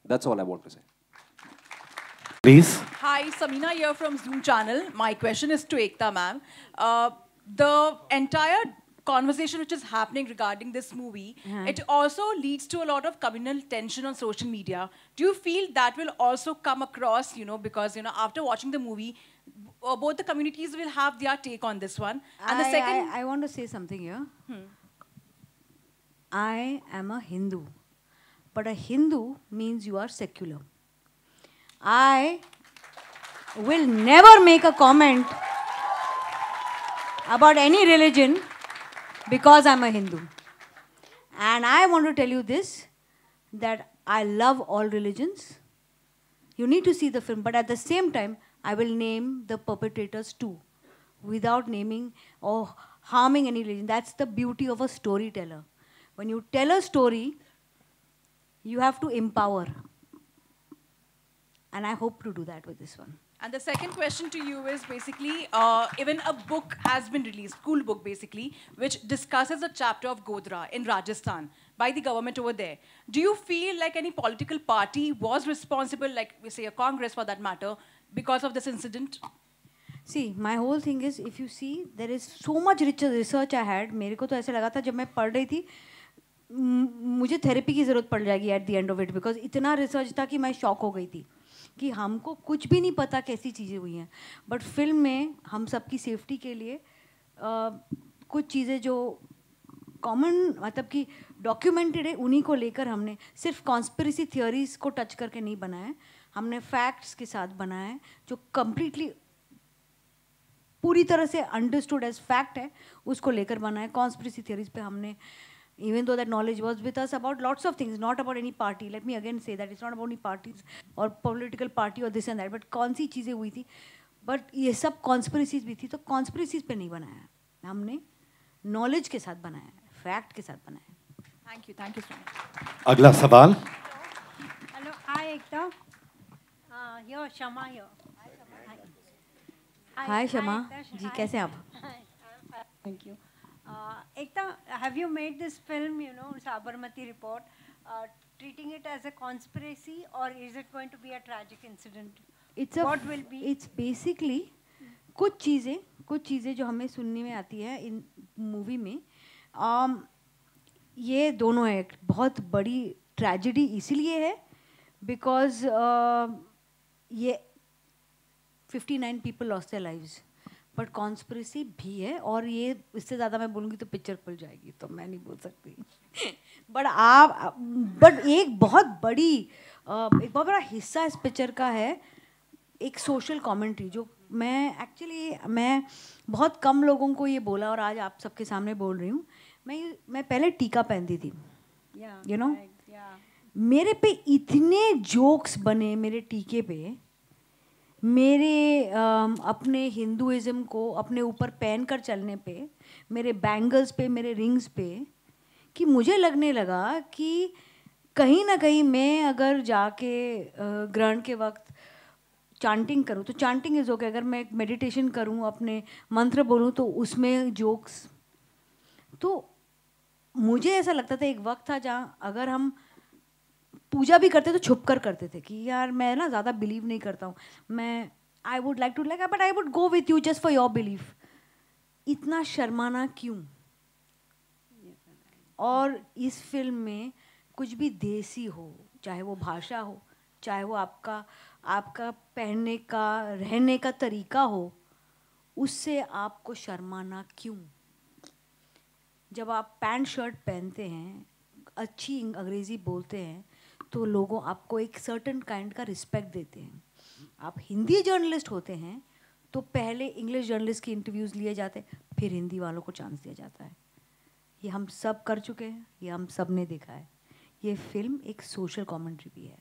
that's all I want to say please hi Samina here from Zoom channel my question is to Ekta ma'am the entire conversation which is happening regarding this movie, yeah. Uh-huh. it also leads to a lot of communal tension on social media. Do you feel that will also come across, you know, because, you know, after watching the movie, uh, both the communities will have their take on this one. And I, the second... I, I want to say something here. Hmm. I am a Hindu. But a Hindu means you are secular. I will never make a comment about any religion because I'm a Hindu. And I want to tell you this that I love all religions. You need to see the film, but at the same time, I will name the perpetrators too, without naming or harming any religion. That's the beauty of a storyteller. When you tell a story, you have to empower. And I hope to do that with this one. And the second question to you is basically, uh, even a book has been released, school book basically, which discusses a chapter of Godhra in Rajasthan by the government over there. Do you feel like any political party was responsible, like we say a Congress for that matter, because of this incident? See, my whole thing is, if you see, there is so much rich research I had. मेरे तो ऐसे लगा था जब मैं पढ़ रही थी मुझे थेरेपी की ज़रूरत पड़ जाएगी एट द एंड ऑफ इतना था कि मैं हो गई थी कि हमको कुछ भी नहीं पता कैसी चीज़ें हुई हैं बट फिल्म में हम सबकी सेफ्टी के लिए आ, कुछ चीज़ें जो कॉमन मतलब कि डॉक्यूमेंटेड है उन्हीं को लेकर हमने सिर्फ कॉन्स्परेसी थियोरीज को टच करके नहीं बनाए हमने फैक्ट्स के साथ बनाए जो कम्प्लीटली पूरी तरह से अंडरस्टूड एज फैक्ट है उसको लेकर बना है कॉन्स्परेसी थियोरीज पे हमने even though that knowledge was with us about lots of things, not about any party. Let me again say that it's not about any parties or political party or this and that, but kaun कौन सी चीज़ें हुई थी बट ये सब कॉन्स्परेसीज भी थी तो कॉन्स्परेसीज पे नहीं बनाया हमने नॉलेज के साथ बनाया फैक्ट के साथ thank you you thank you so much अगला सवाल हेलो हाय एकता यो shama यो हाय शमा जी कैसे आप thank you Uh, Ekta, have you made this film, you know, Sabarmati report, uh, treating it as a conspiracy or is it going to be a tragic incident? It's a what will be? It's basically कुछ चीज़ें कुछ चीज़ें जो हमें सुनने में आती है इन मूवी में um, ये दोनों एक्ट बहुत बड़ी ट्रेजिडी इसीलिए है बिकॉज uh, ये 59 people lost their lives but conspiracy भी है और ये इससे ज़्यादा मैं बोलूँगी तो पिक्चर खुल जाएगी तो मैं नहीं बोल सकती बट आप बट एक बहुत बड़ी एक बहुत बड़ा हिस्सा इस पिक्चर का है एक सोशल कमेंट्री जो मैं एक्चुअली मैं बहुत कम लोगों को ये बोला और आज आप सबके सामने बोल रही हूँ मैं मैं पहले टीका पहनती थी you yeah, know you know? yeah. मेरे पे इतने जोक्स बने मेरे टीके पे मेरे अपने हिंदुज़म को अपने ऊपर पहन कर चलने पे मेरे बैंगल्स पे मेरे रिंग्स पे कि मुझे लगने लगा कि कहीं ना कहीं मैं अगर जाके ग्रहण के वक्त चांटिंग करूँ तो चांटिंग इज़ ओके अगर मैं मेडिटेशन करूँ अपने मंत्र बोलूँ तो उसमें जोक्स तो मुझे ऐसा लगता था एक वक्त था जहाँ अगर हम पूजा भी करते तो छुप कर करते थे कि यार मैं ना ज़्यादा बिलीव नहीं करता हूँ मैं I would like to like but I would go with you just for your believe इतना शर्माना क्यों और इस फिल्म में कुछ भी देसी हो चाहे वो भाषा हो चाहे वो आपका आपका पहनने का रहने का तरीका हो उससे आपको शर्माना क्यों जब आप पैंट शर्ट पहनते हैं अच्छी अंग्रेज़ी बोलते हैं तो लोगों आपको एक सर्टन काइंड का रिस्पेक्ट देते हैं आप हिंदी जर्नलिस्ट होते हैं तो पहले इंग्लिश जर्नलिस्ट की इंटरव्यूज लिए जाते हैं फिर हिंदी वालों को चांस दिया जाता है ये हम सब कर चुके हैं ये हम सब ने देखा है ये फिल्म एक सोशल कॉमेंट्री भी है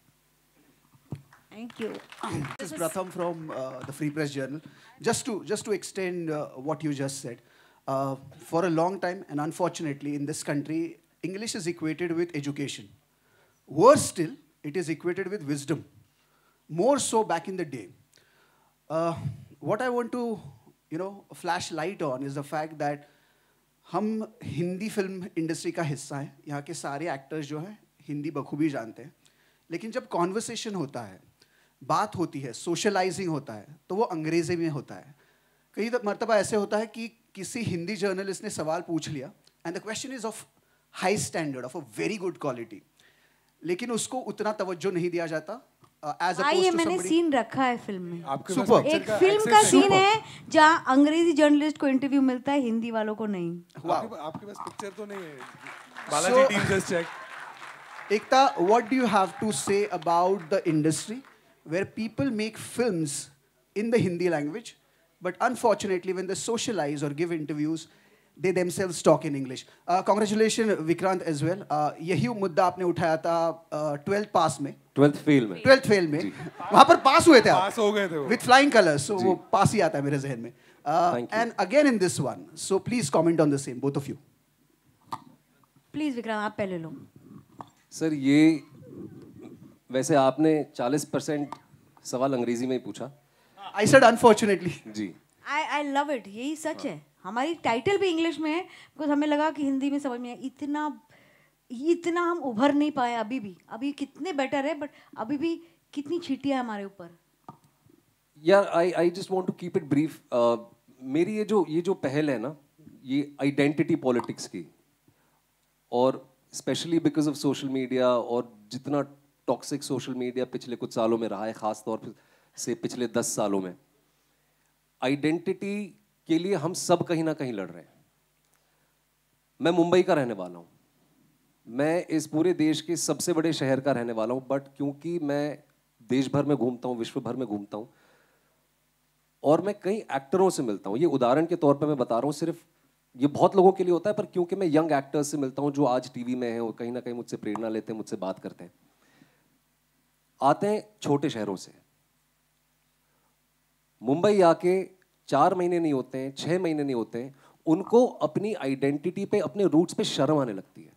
thank you Pratham from the Free Press Journal just to just to extend what you just said for a long time and unfortunately in this country English is equated with education Worse still, it is equated with wisdom, more so back in the day. Uh, what I want to, you know, flash light on is the fact that हम हिंदी फिल्म इंडस्ट्री का हिस्सा हैं यहाँ के सारे एक्टर्स जो हैं हिंदी बखूबी जानते हैं लेकिन जब कॉन्वर्सेशन होता है बात होती है सोशलाइजिंग होता है तो वो अंग्रेजी में होता है कई मरतबा ऐसे होता है कि किसी हिंदी जर्नलिस्ट ने सवाल पूछ लिया and the question is of high standard of a very good quality लेकिन उसको उतना तवज्जो नहीं दिया जाता uh, आइए uh, मैंने सीन रखा है फिल्म में सुपर एक फिल्म का सीन है जहाँ अंग्रेजी जर्नलिस्ट को इंटरव्यू मिलता है हिंदी वालों को नहीं आपके पास पिक्चर तो नहीं है Balaji team just check Ekta what do you have to say about the industry where people make films in the Hindi language but unfortunately when the socialise or give interviews they themselves talk in English. Uh, congratulations, Vikrant, as well. Uh, यही मुद्दा आपने उठाया था ट्वेल्थ uh, पास में ट्वेल्थ फेल में ट्वेल्थ फेल में वहाँ पर पास हुए थे पास हो गए थे विथ फ्लाइंग कलर्स सो वो पास ही आता है मेरे जहन में and again in this one so please comment on the same both of you please Vikram आप पहले लो सर ये वैसे आपने 40 परसेंट सवाल अंग्रेजी में ही पूछा आई सेड अनफॉर्चुनेटली जी आई आई लव इट यही सच है हमारी टाइटल भी इंग्लिश में है बिकॉज हमें लगा कि हिंदी में समझ में आया इतना इतना हम उभर नहीं पाए अभी भी अभी कितने बेटर है बट अभी भी कितनी छिटियाँ हमारे ऊपर यार I I just want to keep it brief मेरी ये जो ये जो पहल है ना ये आइडेंटिटी पॉलिटिक्स की और especially because of social media और जितना टॉक्सिक सोशल मीडिया पिछले कुछ सालों में रहा है ख़ास तौर से पिछले दस सालों में आइडेंटिटी के लिए हम सब कहीं ना कहीं लड़ रहे हैं मैं मुंबई का रहने वाला हूं मैं इस पूरे देश के सबसे बड़े शहर का रहने वाला हूं बट क्योंकि मैं देश भर में घूमता हूं विश्व भर में घूमता हूं और मैं कई एक्टरों से मिलता हूं ये उदाहरण के तौर पर मैं बता रहा हूं सिर्फ ये बहुत लोगों के लिए होता है पर क्योंकि मैं यंग एक्टर्स से मिलता हूं जो आज टीवी में है और कहीं ना कहीं मुझसे प्रेरणा लेते हैं मुझसे बात करते हैं आते हैं छोटे शहरों से मुंबई आके चार महीने नहीं होते हैं छः महीने नहीं होते हैं उनको अपनी आइडेंटिटी पे अपने रूट्स पे शर्म आने लगती है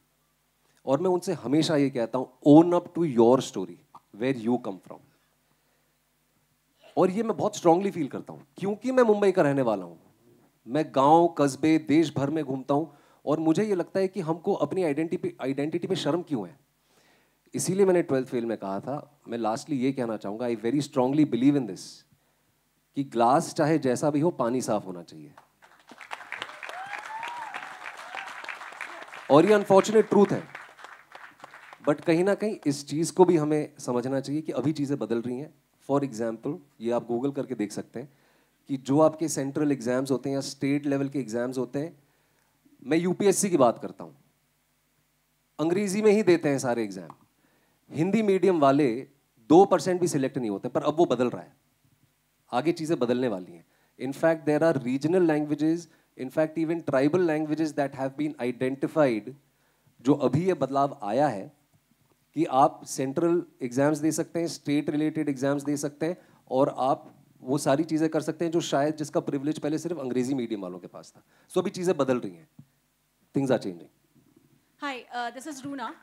और मैं उनसे हमेशा ये कहता हूँ own up to your story where you come from और ये मैं बहुत स्ट्रांगली फील करता हूँ क्योंकि मैं मुंबई का रहने वाला हूँ मैं गांव कस्बे देश भर में घूमता हूँ और मुझे ये लगता है कि हमको अपनी आइडेंटिटी आइडेंटिटी पे शर्म क्यों है इसीलिए मैंने ट्वेल्थ फेल में कहा था मैं लास्टली ये कहना चाहूँगा I very strongly believe in this कि ग्लास चाहे जैसा भी हो पानी साफ होना चाहिए और ये अनफॉर्चुनेट ट्रूथ है बट कहीं ना कहीं इस चीज़ को भी हमें समझना चाहिए कि अभी चीज़ें बदल रही हैं फॉर एग्जाम्पल ये आप गूगल करके देख सकते हैं कि जो आपके सेंट्रल एग्जाम्स होते हैं या स्टेट लेवल के एग्जाम्स होते हैं मैं यूपीएससी की बात करता हूं अंग्रेजी में ही देते हैं सारे एग्जाम हिंदी मीडियम वाले दो परसेंट भी सिलेक्ट नहीं होते पर अब वो बदल रहा है आगे चीज़ें बदलने वाली हैं in fact there are regional languages in fact even tribal languages that have been identified जो अभी ये बदलाव आया है कि आप सेंट्रल एग्ज़ाम्स दे सकते हैं स्टेट रिलेटेड एग्ज़ाम्स दे सकते हैं और आप वो सारी चीज़ें कर सकते हैं जो शायद जिसका प्रिविलेज पहले सिर्फ अंग्रेजी मीडियम वालों के पास था सो so अभी चीज़ें बदल रही हैं things are changing hi this is Runa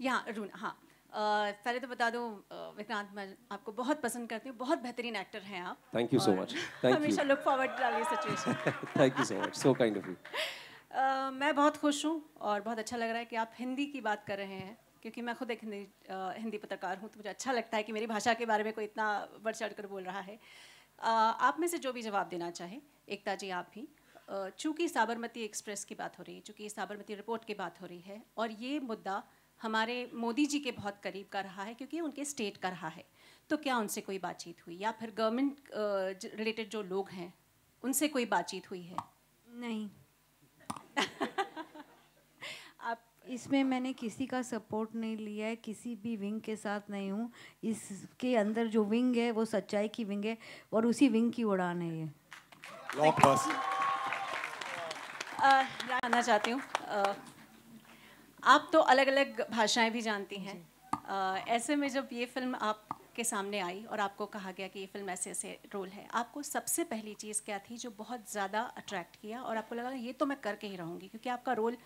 यहाँ रूना हाँ पहले तो बता दो विक्रांत मैं आपको बहुत पसंद करती हूँ बहुत बेहतरीन एक्टर हैं आप थैंक यू सो मच हमेशा look forward thank you so much so kind of you मैं बहुत खुश हूँ और बहुत अच्छा लग रहा है कि आप हिंदी की बात कर रहे हैं क्योंकि मैं खुद एक हिंदी आ, हिंदी पत्रकार हूँ तो मुझे अच्छा लगता है कि मेरी भाषा के बारे में कोई इतना बढ़ चढ़ कर बोल रहा है आप में से जो भी जवाब देना चाहे एकता जी आप भी चूँकि साबरमती एक्सप्रेस की बात हो रही है चूँकि साबरमती रिपोर्ट की बात हो रही है और ये मुद्दा हमारे मोदी जी के बहुत करीब का रहा है क्योंकि उनके स्टेट का रहा है तो क्या उनसे कोई बातचीत हुई या फिर गवर्नमेंट रिलेटेड जो लोग हैं उनसे कोई बातचीत हुई है नहीं आप इसमें मैंने किसी का सपोर्ट नहीं लिया है किसी भी विंग के साथ नहीं हूँ इसके अंदर जो विंग है वो सच्चाई की विंग है और उसी विंग की उड़ान है ये कहना चाहती हूँ आप तो अलग अलग भाषाएं भी जानती हैं ऐसे में जब ये फिल्म आपके सामने आई और आपको कहा गया कि ये फिल्म ऐसे ऐसे रोल है आपको सबसे पहली चीज़ क्या थी जो बहुत ज़्यादा अट्रैक्ट किया और आपको लगा ये तो मैं करके ही रहूँगी क्योंकि आपका रोल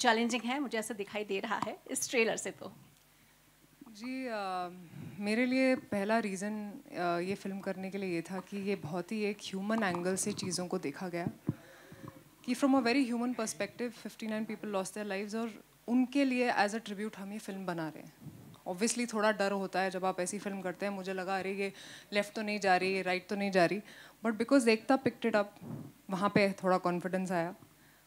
चैलेंजिंग है मुझे ऐसा दिखाई दे रहा है इस ट्रेलर से तो जी आ, मेरे लिए पहला रीज़न ये फिल्म करने के लिए ये था कि ये बहुत ही एक ह्यूमन एंगल से चीज़ों को देखा गया कि from a very human perspective 59 people loss their lives और उनके लिए एज अ ट्रिब्यूट हम ये फिल्म बना रहे हैं ऑब्वियसली थोड़ा डर होता है जब आप ऐसी फिल्म करते हैं मुझे लगा अरे ये लेफ़्ट तो नहीं जा रही ये राइट तो नहीं जा रही बट बिकॉज देखता पिक्टेड अप वहाँ पे थोड़ा कॉन्फिडेंस आया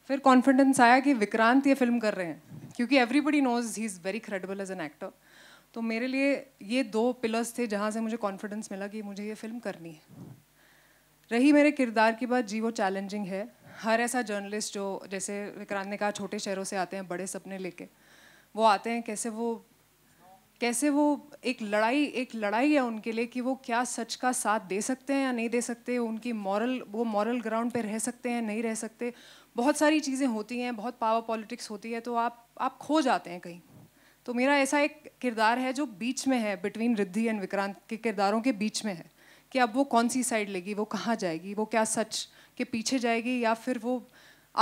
फिर कॉन्फिडेंस आया कि विक्रांत ये फिल्म कर रहे हैं क्योंकि everybody knows he is very credible as an actor तो मेरे लिए ये दो पिलर्स थे जहाँ से मुझे कॉन्फिडेंस मिला कि मुझे ये फिल्म करनी है रही मेरे किरदार की बात जी वो चैलेंजिंग है हर ऐसा जर्नलिस्ट जो जैसे विक्रांत ने कहा छोटे शहरों से आते हैं बड़े सपने लेके वो आते हैं कैसे वो कैसे वो एक लड़ाई एक लड़ाई है उनके लिए कि वो क्या सच का साथ दे सकते हैं या नहीं दे सकते उनकी मॉरल वो मॉरल ग्राउंड पे रह सकते हैं नहीं रह सकते बहुत सारी चीज़ें होती हैं बहुत पावर पॉलिटिक्स होती है तो आप आप खो जाते हैं कहीं तो मेरा ऐसा एक किरदार है जो बीच में है बिटवीन रिद्धि एंड विक्रांत के किरदारों के बीच में है कि अब वो कौन सी साइड लेगी वो कहाँ जाएगी वो क्या सच के पीछे जाएगी या फिर वो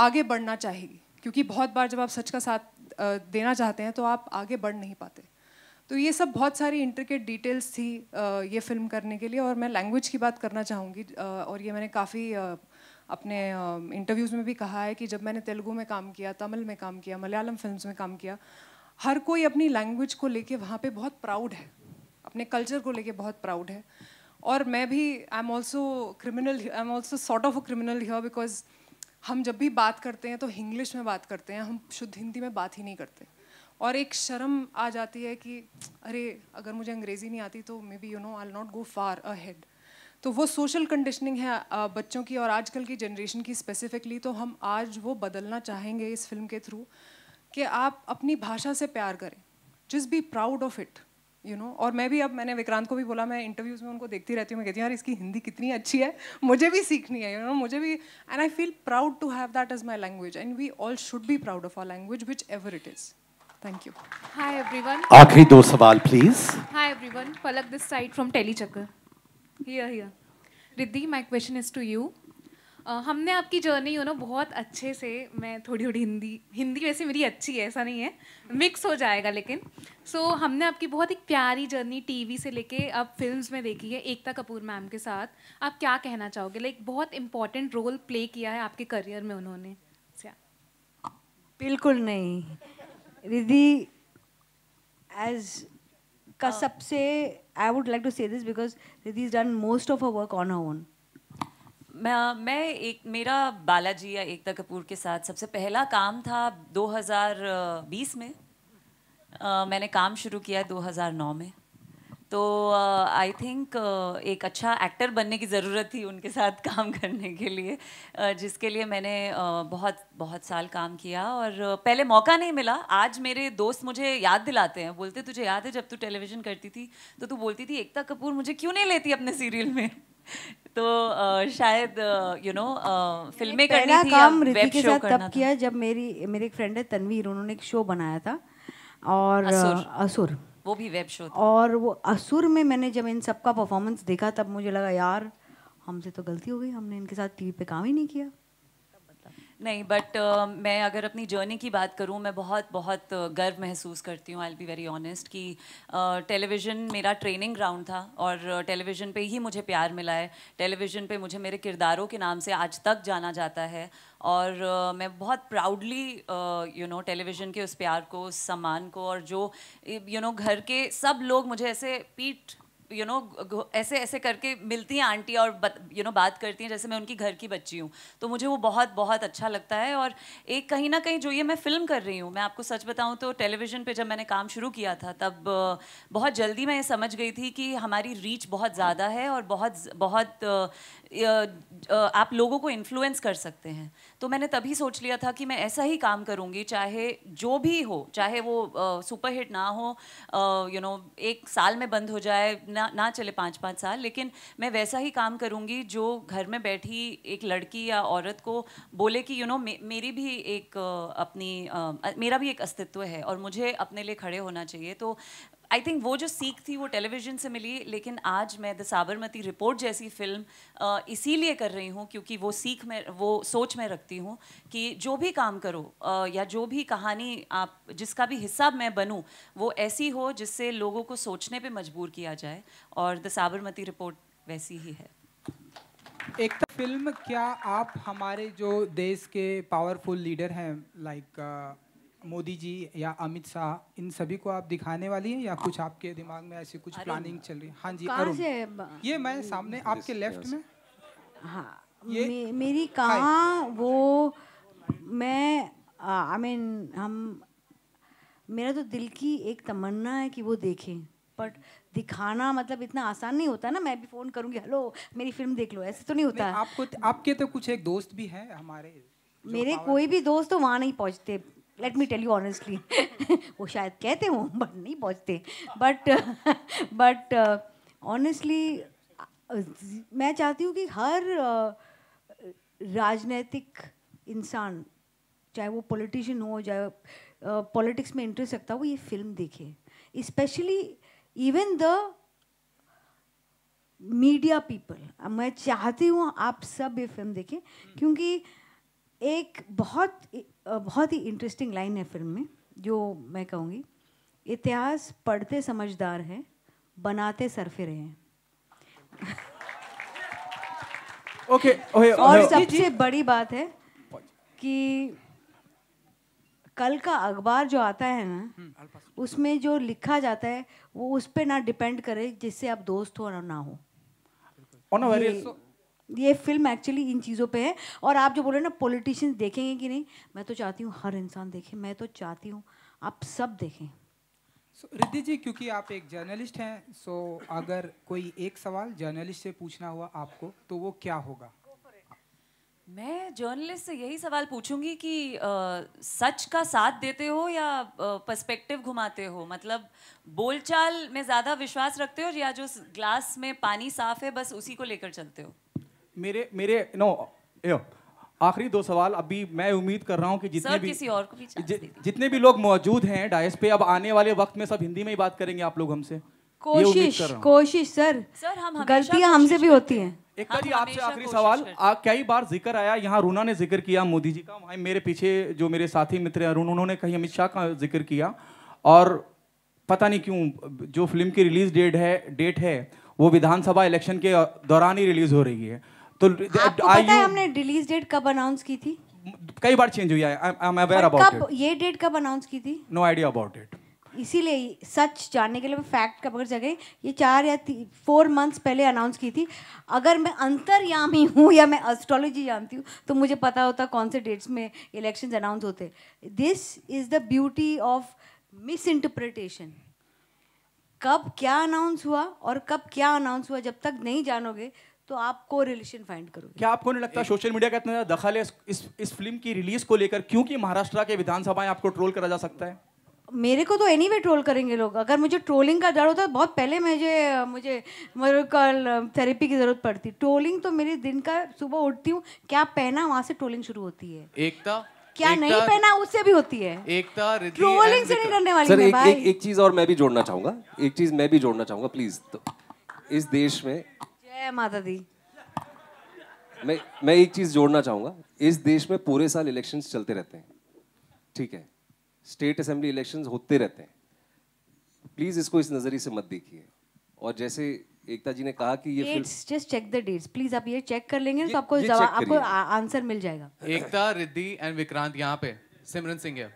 आगे बढ़ना चाहेगी क्योंकि बहुत बार जब आप सच का साथ देना चाहते हैं तो आप आगे बढ़ नहीं पाते तो ये सब बहुत सारी इंट्रिकेट डिटेल्स थी ये फिल्म करने के लिए और मैं लैंग्वेज की बात करना चाहूँगी और ये मैंने काफ़ी अपने इंटरव्यूज़ में भी कहा है कि जब मैंने तेलुगू में काम किया तमिल में काम किया मलयालम फिल्म्स में काम किया हर कोई अपनी लैंग्वेज को लेके वहाँ पे बहुत प्राउड है अपने कल्चर को लेके बहुत प्राउड है और मैं भी I am also criminal I am also sort of a criminal here because हम जब भी बात करते हैं तो इंग्लिश में बात करते हैं हम शुद्ध हिंदी में बात ही नहीं करते और एक शर्म आ जाती है कि अरे अगर मुझे अंग्रेज़ी नहीं आती तो maybe you know I not go far ahead तो वो सोशल कंडीशनिंग है बच्चों की और आजकल की जनरेशन की स्पेसिफिकली तो हम आज वो बदलना चाहेंगे इस फिल्म के थ्रू कि आप अपनी भाषा से प्यार करें just be proud of it you know और मैं भी अब मैंने विक्रांत को भी बोला मैं इंटरव्यूज़ में उनको देखती रहती हूँ मैं कहती हूँ यार इसकी हिंदी कितनी अच्छी है मुझे भी सीखनी है यू नो मुझे भी and I feel proud to have that is my language and we all should be proud of our language whichever it is thank you hi everyone आखिरी दो सवाल please. Hi everyone. Palak this side from Telechakkar. Here, here. Riddhi my question is to you हमने आपकी जर्नी यू नो बहुत अच्छे से मैं थोड़ी थोड़ी हिंदी हिंदी वैसे मेरी अच्छी है ऐसा नहीं है मिक्स हो जाएगा लेकिन सो so, हमने आपकी बहुत एक प्यारी जर्नी टीवी से लेके अब फिल्म्स में देखी है एकता कपूर मैम के साथ आप क्या कहना चाहोगे लाइक बहुत इंपॉर्टेंट रोल प्ले किया है आपके करियर में उन्होंने अच्छा। बिल्कुल नहीं रिधि एज का हाँ। सबसे I would like to say this because Riddhi is done most of a work on a own मैं मैं एक मेरा बालाजी या एकता कपूर के साथ सबसे पहला काम था 2020 में आ, मैंने काम शुरू किया 2009 में तो आई थिंक एक अच्छा एक्टर बनने की ज़रूरत थी उनके साथ काम करने के लिए uh, जिसके लिए मैंने uh, बहुत बहुत साल काम किया और uh, पहले मौका नहीं मिला आज मेरे दोस्त मुझे याद दिलाते हैं बोलते तुझे याद है जब तू टेलीविज़न करती थी तो तू बोलती थी एकता कपूर मुझे क्यों नहीं लेती अपने सीरियल में तो शायद यू नो फिल्में करनी थी काम वेब के साथ तब किया जब मेरी मेरे एक फ्रेंड है तनवीर उन्होंने एक शो बनाया था और असुर, असुर वो भी वेब शो और वो असुर में मैंने जब इन सबका परफॉर्मेंस देखा तब मुझे लगा यार हमसे तो गलती हो गई हमने इनके साथ टीवी पे काम ही नहीं किया नहीं बट uh, मैं अगर अपनी जर्नी की बात करूं मैं बहुत बहुत uh, गर्व महसूस करती हूँ आई बी वेरी ऑनेस्ट कि टेलीविज़न uh, मेरा ट्रेनिंग ग्राउंड था और टेलीविज़न uh, पे ही मुझे प्यार मिला है टेलीविज़न पे मुझे मेरे किरदारों के नाम से आज तक जाना जाता है और uh, मैं बहुत प्राउडली यू नो टेलीविज़न के उस प्यार को उस सम्मान को और जो यू you नो know, घर के सब लोग मुझे ऐसे पीठ यू नो ऐसे ऐसे करके मिलती हैं आंटी और यू you नो know, बात करती हैं जैसे मैं उनकी घर की बच्ची हूँ तो मुझे वो बहुत बहुत अच्छा लगता है और एक कहीं ना कहीं जो ये मैं फिल्म कर रही हूँ मैं आपको सच बताऊँ तो टेलीविज़न पर जब मैंने काम शुरू किया था तब बहुत जल्दी मैं ये समझ गई थी कि हमारी रीच बहुत ज़्यादा है और बहुत बहुत आप लोगों को इन्फ्लुएंस कर सकते हैं तो मैंने तभी सोच लिया था कि मैं ऐसा ही काम करूंगी चाहे जो भी हो चाहे वो सुपरहिट ना हो यू नो एक साल में बंद हो जाए ना ना चले पाँच पाँच साल लेकिन मैं वैसा ही काम करूँगी जो घर में बैठी एक लड़की या औरत को बोले कि यू you नो know, मे, मेरी भी एक अपनी आ, मेरा भी एक अस्तित्व है और मुझे अपने लिए खड़े होना चाहिए तो आई थिंक वो जो सीख थी वो टेलीविजन से मिली लेकिन आज मैं द साबरमती रिपोर्ट जैसी फिल्म इसीलिए कर रही हूँ क्योंकि वो सीख में वो सोच में रखती हूँ कि जो भी काम करो या जो भी कहानी आप जिसका भी हिस्सा मैं बनूँ वो ऐसी हो जिससे लोगों को सोचने पर मजबूर किया जाए और द साबरमती रिपोर्ट वैसी ही है एक फिल्म तो क्या आप हमारे जो देश के पावरफुल लीडर हैं लाइक मोदी जी या अमित शाह इन सभी को आप दिखाने वाली हैं या कुछ आपके दिमाग में ऐसी कुछ प्लानिंग चल रही है हाँ जी अरुण ये मैं सामने हम्म। आपके लेफ्ट में हाँ ये मे, मेरी कहाँ वो मैं आई मीन हम मेरा तो दिल की एक तमन्ना है कि वो देखें बट दिखाना मतलब इतना आसान नहीं होता ना मैं भी फ़ोन करूंगी हेलो मेरी फिल्म देख लो ऐसे तो नहीं होता नहीं, आपको आपके तो कुछ एक दोस्त भी हैं हमारे मेरे कोई भी दोस्त तो वहाँ नहीं पहुँचते let me tell you honestly वो शायद कहते हों बट नहीं पहुँचते बट बट ऑनेस्टली मैं चाहती हूँ कि हर uh, राजनीतिक इंसान चाहे वो पॉलिटिशियन हो चाहे पॉलिटिक्स uh, में इंटरेस्ट रखता हो ये फिल्म देखे especially even the media people मैं चाहती हूँ आप सब ये फिल्म देखें क्योंकि एक बहुत बहुत ही इंटरेस्टिंग लाइन है फिल्म में जो मैं कहूँगी इतिहास पढ़ते समझदार है बनाते रहे हैं ओके okay, और सबसे बड़ी बात है कि कल का अखबार जो आता है ना हम्म। उसमें जो लिखा जाता है वो उस पर ना डिपेंड करे जिससे आप दोस्त हो और ना हो ये फिल्म एक्चुअली इन चीज़ों पे है और आप जो बोल रहे हैं ना पॉलिटिशियंस देखेंगे कि नहीं मैं तो चाहती हूँ हर इंसान देखे मैं तो चाहती हूँ आप सब देखें so, रिद्धि जी क्योंकि आप एक जर्नलिस्ट हैं सो so, अगर कोई एक सवाल जर्नलिस्ट से पूछना हुआ आपको तो वो क्या होगा मैं जर्नलिस्ट से यही सवाल पूछूंगी कि आ, सच का साथ देते हो या पर्सपेक्टिव घुमाते हो मतलब बोलचाल में ज़्यादा विश्वास रखते हो या जो ग्लास में पानी साफ है बस उसी को लेकर चलते हो मेरे मेरे नो यो आखिरी दो सवाल अभी मैं उम्मीद कर रहा हूँ कि जितने भी किसी और को भी जि, जितने भी लोग मौजूद हैं डायस पे अब आने वाले वक्त में सब हिंदी में ही बात करेंगे आप लोग हमसे कोशिश कोशिश सर सर हम गलतियाँ हमसे भी होती हैं एक हाँ, आपसे आखिरी सवाल कई बार जिक्र आया यहाँ रूना ने जिक्र किया मोदी जी का मेरे पीछे जो मेरे साथी मित्र अरुण उन्होंने कहीं अमित शाह का जिक्र किया और पता नहीं क्यों जो फिल्म की रिलीज डेट है डेट है वो विधानसभा इलेक्शन के दौरान ही रिलीज हो रही है तो आपको पता है हमने रिलीज डेट कब अनाउंस की थी कई बार चेंज हुई है आई एम अवेयर अबाउट कब ये डेट कब अनाउंस की थी नो आईडिया अबाउट इट इसीलिए सच जानने के लिए मैं फैक्ट कब पकड़ जगह ये चार या फोर मंथ्स पहले अनाउंस की थी अगर मैं अंतर्यामी हूँ या मैं एस्ट्रोलॉजी जानती हूँ तो मुझे पता होता कौन से डेट्स में इलेक्शन अनाउंस होते this is the beauty of misinterpretation कब क्या अनाउंस हुआ और कब क्या अनाउंस हुआ जब तक नहीं जानोगे तो आप को रिलेशन फाइंड करो क्या आपको नहीं लगता सोशल मीडिया का इतना दखल है इस इस फिल्म की रिलीज को लेकर क्योंकि महाराष्ट्र के विधानसभा आपको ट्रोल करा जा सकता है मेरे को तो एनी anyway ट्रोल करेंगे लोग अगर मुझे ट्रोलिंग का डर होता बहुत पहले मुझे मुझे मेरे को थेरेपी की जरूरत पड़ती ट्रोलिंग तो मेरे दिन का सुबह उठती हूँ क्या पहना वहाँ से ट्रोलिंग शुरू होती है एकता क्या एक नहीं पहना उससे भी होती है एकता ट्रोलिंग से नहीं करने वाली सर, एक, एक, एक चीज और मैं भी जोड़ना चाहूंगा एक चीज मैं भी जोड़ना चाहूंगा प्लीज तो, इस देश में जय माता दी मैं मैं एक चीज जोड़ना चाहूंगा इस देश में पूरे साल इलेक्शंस चलते रहते हैं ठीक है स्टेट असेंबली इलेक्शंस होते रहते हैं प्लीज इसको इस नजरिए से मत देखिए और जैसे एकता जी ने कहा कि ये just check the dates please आप ये चेक कर लेंगे तो आपको आपको आंसर मिल जाएगा एकता रिद्धि एंड विक्रांत यहाँ पे सिमरन सिंह है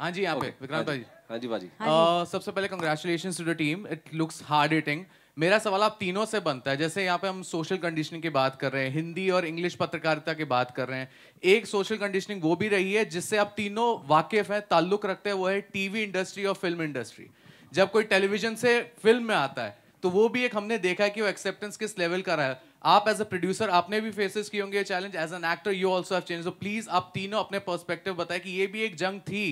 हाँ जी यहाँ पे विक्रांत भाई हाँ जी भाजी हाँ हाँ सबसे पहले congratulation to the team it looks hard hitting मेरा सवाल आप तीनों से बनता है जैसे यहाँ पे हम सोशल कंडीशनिंग की बात कर रहे हैं हिंदी और इंग्लिश पत्रकारिता की बात कर रहे हैं एक सोशल कंडीशनिंग वो भी रही है जिससे आप तीनों वाकिफ हैं ताल्लुक रखते हैं वो है टीवी इंडस्ट्री और फिल्म इंडस्ट्री जब कोई टेलीविजन से फिल्म में आता है तो वो भी एक हमने देखा है कि वो एक्सेप्टेंस किस लेवल का रहा है आप एज अ प्रोड्यूसर आपने भी फेसेस किए होंगे challenge as an actor you also have change so please आप तीनों अपने पर्सपेक्टिव बताएं कि ये भी एक जंग थी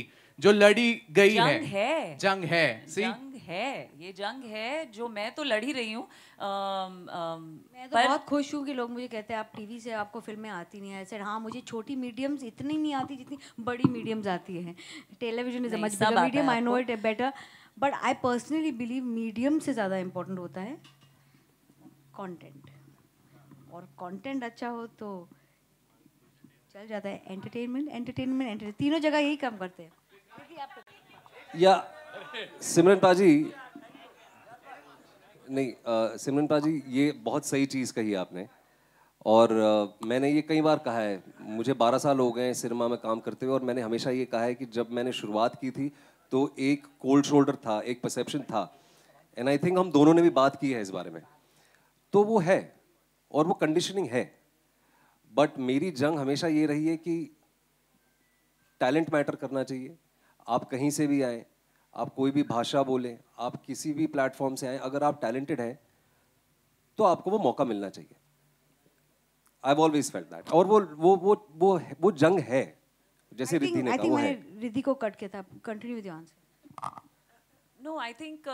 जो लड़ी गई जंग है।, है जंग है सी है ये जंग है जो मैं तो लड़ ही रही हूँ मैं तो पर... बहुत खुश हूँ कि लोग मुझे कहते हैं आप टीवी से आपको फिल्में आती नहीं है सर हाँ मुझे छोटी मीडियम्स इतनी नहीं आती जितनी बड़ी मीडियम्स आती है television is much medium I know it better but I personally believe medium से ज़्यादा इम्पोर्टेंट होता है कॉन्टेंट और कॉन्टेंट अच्छा हो तो चल जाता है एंटरटेनमेंट एंटरटेनमेंट एंटरटेन तीनों जगह यही काम करते हैं या yeah. सिमरन पाजी नहीं सिमरन पाजी ये बहुत सही चीज़ कही आपने और आ, मैंने ये कई बार कहा है मुझे 12 साल हो गए हैं सिनेमा में काम करते हुए और मैंने हमेशा ये कहा है कि जब मैंने शुरुआत की थी तो एक कोल्ड शोल्डर था एक परसेप्शन था एंड आई थिंक हम दोनों ने भी बात की है इस बारे में तो वो है और वो कंडीशनिंग है बट मेरी जंग हमेशा ये रही है कि टैलेंट मैटर करना चाहिए आप कहीं से भी आए आप कोई भी भाषा बोलें आप किसी भी प्लेटफॉर्म से आए अगर आप टैलेंटेड हैं तो आपको वो मौका मिलना चाहिए आई ऑलवेज फेल्ट दैट और वो वो वो वो वो जंग है जैसे रिद्धि ने कहा वो है रिद्धि को कट किया था continue with your answer no I think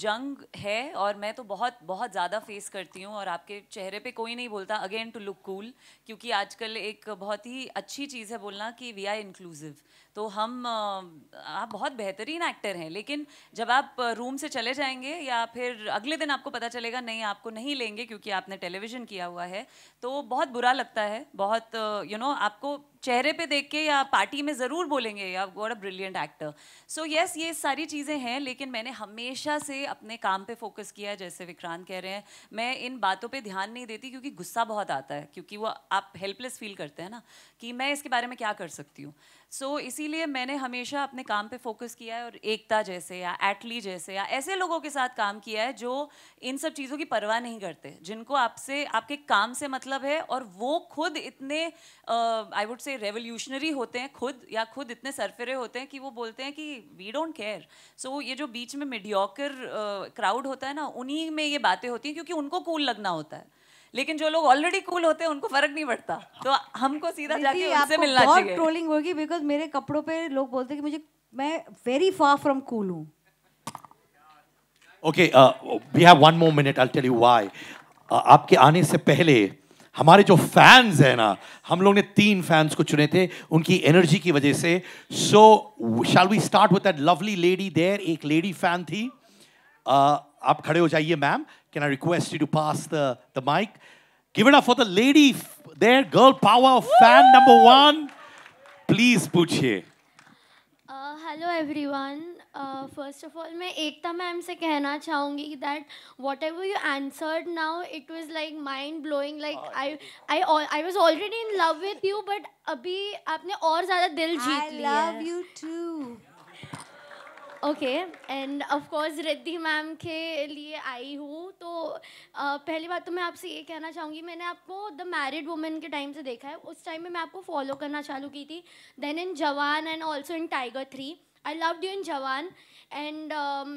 जंग है और मैं तो बहुत बहुत ज़्यादा फेस करती हूँ और आपके चेहरे पे कोई नहीं बोलता अगेन टू लुक कूल क्योंकि आजकल एक बहुत ही अच्छी चीज़ है बोलना कि वी आर इंक्लूसिव तो हम uh, आप बहुत बेहतरीन एक्टर हैं लेकिन जब आप रूम uh, से चले जाएंगे या फिर अगले दिन आपको पता चलेगा नहीं आपको नहीं लेंगे क्योंकि आपने टेलीविज़न किया हुआ है तो बहुत बुरा लगता है बहुत you uh, know you know, आपको चेहरे पे देख के या पार्टी में ज़रूर बोलेंगे या God a brilliant actor so yes ये सारी चीज़ें हैं लेकिन मैंने हमेशा से अपने काम पे फोकस किया जैसे विक्रांत कह रहे हैं मैं इन बातों पे ध्यान नहीं देती क्योंकि गुस्सा बहुत आता है क्योंकि वो आप हेल्पलेस फील करते हैं ना कि मैं इसके बारे में क्या कर सकती हूँ सो so, इसीलिए मैंने हमेशा अपने काम पे फोकस किया है और एकता जैसे या एटली जैसे या ऐसे लोगों के साथ काम किया है जो इन सब चीज़ों की परवाह नहीं करते जिनको आपसे आपके काम से मतलब है और वो खुद इतने आई वुड से रेवोल्यूशनरी होते हैं खुद या खुद इतने सरफिरे होते हैं कि वो बोलते हैं कि वी डोंट केयर सो ये जो बीच में मिडियोकर क्राउड uh, होता है ना उन्हीं में ये बातें होती हैं क्योंकि उनको कूल लगना होता है लेकिन जो लोग ऑलरेडी कूल होते हैं उनको फर्क नहीं पड़ता तो हमको सीधा जाके उनसे मिलना चाहिए बहुत ट्रोलिंग होगी बिकॉज मेरे कपड़ों पे लोग बोलते हैं कि मुझे मैं वेरी फार फ्रॉम कूल हूँ okay we have one more minute I tell you why आपके आने से पहले हमारे जो फैंस हैं ना हम लोग ने तीन फैंस को चुने थे उनकी एनर्जी की वजह से so shall we start with that lovely lady there एक लेडी फैन थी uh, आप खड़े हो जाइए ma'am Can I request you to pass the, the mic? Give it up for the lady there, girl power Woo! fan number one. Please, पूछिए. Uh, hello everyone. Uh, first of all, मैं एकता मैम से कहना चाहूँगी that whatever you answered now, it was like mind blowing. Like oh, I, I, I was already in love with you, but now you have won दिल I love you too. Okay and of course Riddhi ma'am के लिए आई हूँ तो पहली बात तो मैं आपसे ये कहना चाहूँगी मैंने आपको द मैरिड वुमेन के टाइम से देखा है उस टाइम में मैं आपको फॉलो करना चालू की थी then in Jawan and also in tiger three I love you in Jawan and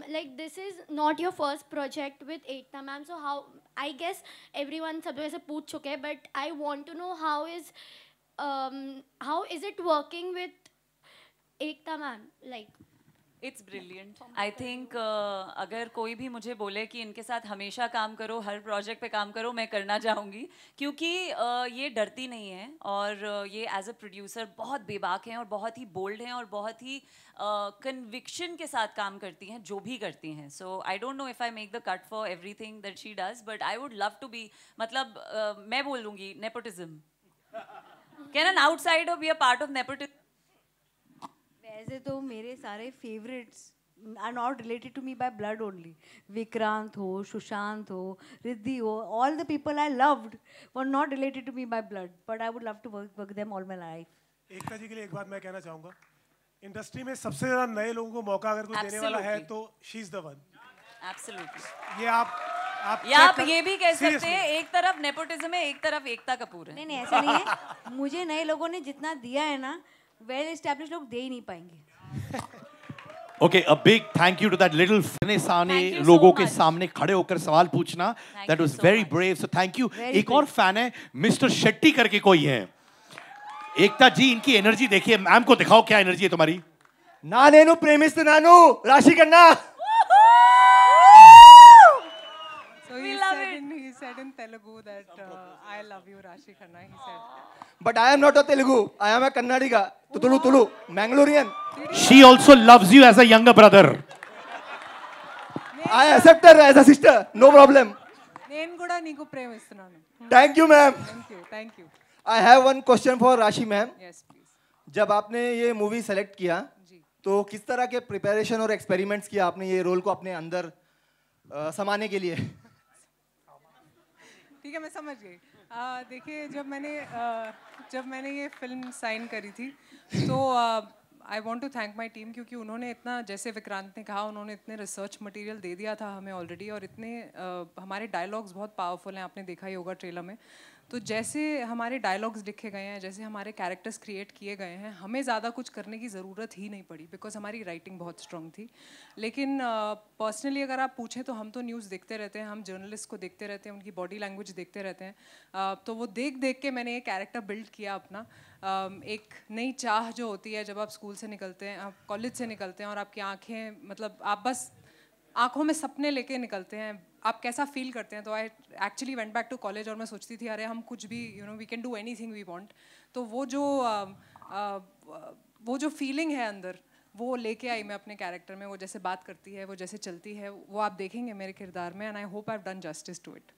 like this is not your first project with Ekta ma'am so how I guess everyone सब से पूछ चुके हैं but I want to know how is how is it working with Ekta ma'am like it's brilliant I think अगर कोई भी मुझे बोले कि इनके साथ हमेशा काम करो हर प्रोजेक्ट पे काम करो मैं करना चाहूँगी क्योंकि uh, ये डरती नहीं है और uh, ये एज अ प्रोड्यूसर बहुत बेबाक हैं और बहुत ही बोल्ड हैं और बहुत ही कन्विक्शन uh, के साथ काम करती हैं जो भी करती हैं so I don't know if I make the cut for everything that she does but I would love to be मतलब uh, मैं बोलूँगी nepotism can an outside be a part of nepotism ऐसे तो मेरे सारे favourites are not related to me by blood only Vikrant हो सुशांत हो रिद्धि हो all the people I loved were not related to me by blood but I would love to work work them all my life Ekta ji के लिए एक बात मैं कहना चाहूँगा इंडस्ट्री में सबसे ज़्यादा नए लोगों को मौका अगर कोई देने वाला है तो she is the one absolutely ये आप आप या आप ये भी कह सकते हैं एक तरफ नेपोटिज्म है एक तरफ एकता कपूर है नहीं नहीं ऐसा नहीं है मुझे नए लोगों ने जितना दिया है ना वेल well लोग दे ही नहीं पाएंगे okay a big thank you to that little फनेसाने लोगों के सामने खड़े होकर सवाल पूछना that was very brave so thank you एक और फैन है मिस्टर शेट्टी करके कोई है एकता जी इनकी एनर्जी देखिए मैम को दिखाओ क्या एनर्जी है तुम्हारी ना नेनु प्रेमिस्त नानू राशि करना in Telugu that uh, I love you, Rashi Khanna. He said. But I am not a Telugu. I am a Kannadiga. Tulu Tulu, Mangalorean. She also loves you as a younger brother. I accept her as a sister. No problem. నేను కూడా నీకు ప్రేమిస్తున్నాను thank you ma'am thank you thank you I have one question for Rashi ma'am yes please जब आपने ये movie select किया तो किस तरह के प्रिपरेशन और एक्सपेरिमेंट्स किया आपने ये रोल को अपने अंदर आ, समाने के लिए ठीक है मैं समझ गई देखिए जब मैंने जब मैंने ये फिल्म साइन करी थी तो I want to thank my team क्योंकि उन्होंने इतना जैसे विक्रांत ने कहा उन्होंने इतने रिसर्च मटेरियल दे दिया था हमें ऑलरेडी और इतने हमारे डायलॉग्स बहुत पावरफुल हैं आपने देखा ही होगा ट्रेलर में तो जैसे हमारे डायलॉग्स लिखे गए हैं जैसे हमारे कैरेक्टर्स क्रिएट किए गए हैं हमें ज़्यादा कुछ करने की ज़रूरत ही नहीं पड़ी बिकॉज हमारी राइटिंग बहुत स्ट्रांग थी लेकिन पर्सनली अगर आप पूछें तो हम तो न्यूज़ देखते रहते हैं हम जर्नलिस्ट को देखते रहते हैं उनकी बॉडी लैंग्वेज देखते रहते हैं तो वो देख देख के मैंने ये कैरेक्टर बिल्ड किया अपना एक नई चाह जो होती है जब आप स्कूल से निकलते हैं आप कॉलेज से निकलते हैं और आपकी आँखें मतलब आप बस आँखों में सपने लेके निकलते हैं आप कैसा फील करते हैं तो I actually went back to college और मैं सोचती थी अरे हम कुछ भी you know we can do anything we want तो वो जो वो जो फीलिंग है अंदर वो लेके आई मैं अपने कैरेक्टर में वो जैसे बात करती है वो जैसे चलती है वो आप देखेंगे मेरे किरदार में and I hope I done justice to it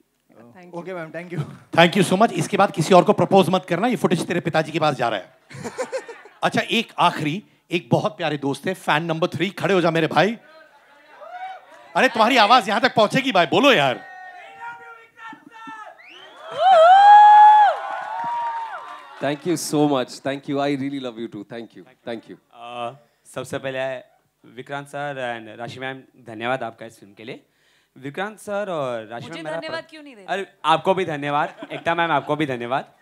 okay ma'am thank you thank you so much इसके बाद किसी और को प्रपोज मत करना ये फुटेज तेरे पिताजी के पास जा रहा है अच्छा एक आखिरी एक बहुत प्यारे दोस्त है फैन नंबर थ्री खड़े हो जा मेरे भाई अरे तुम्हारी आवाज यहाँ तक पहुंचेगी भाई बोलो यार thank you so much thank you I really love you too thank you thank you सबसे पहले Vikrant sir and Rashi ma'am धन्यवाद आपका इस फिल्म के लिए विक्रांत सर और राशि मैम धन्यवाद क्यों नहीं दे अरे आपको भी धन्यवाद एकता मैम आपको भी धन्यवाद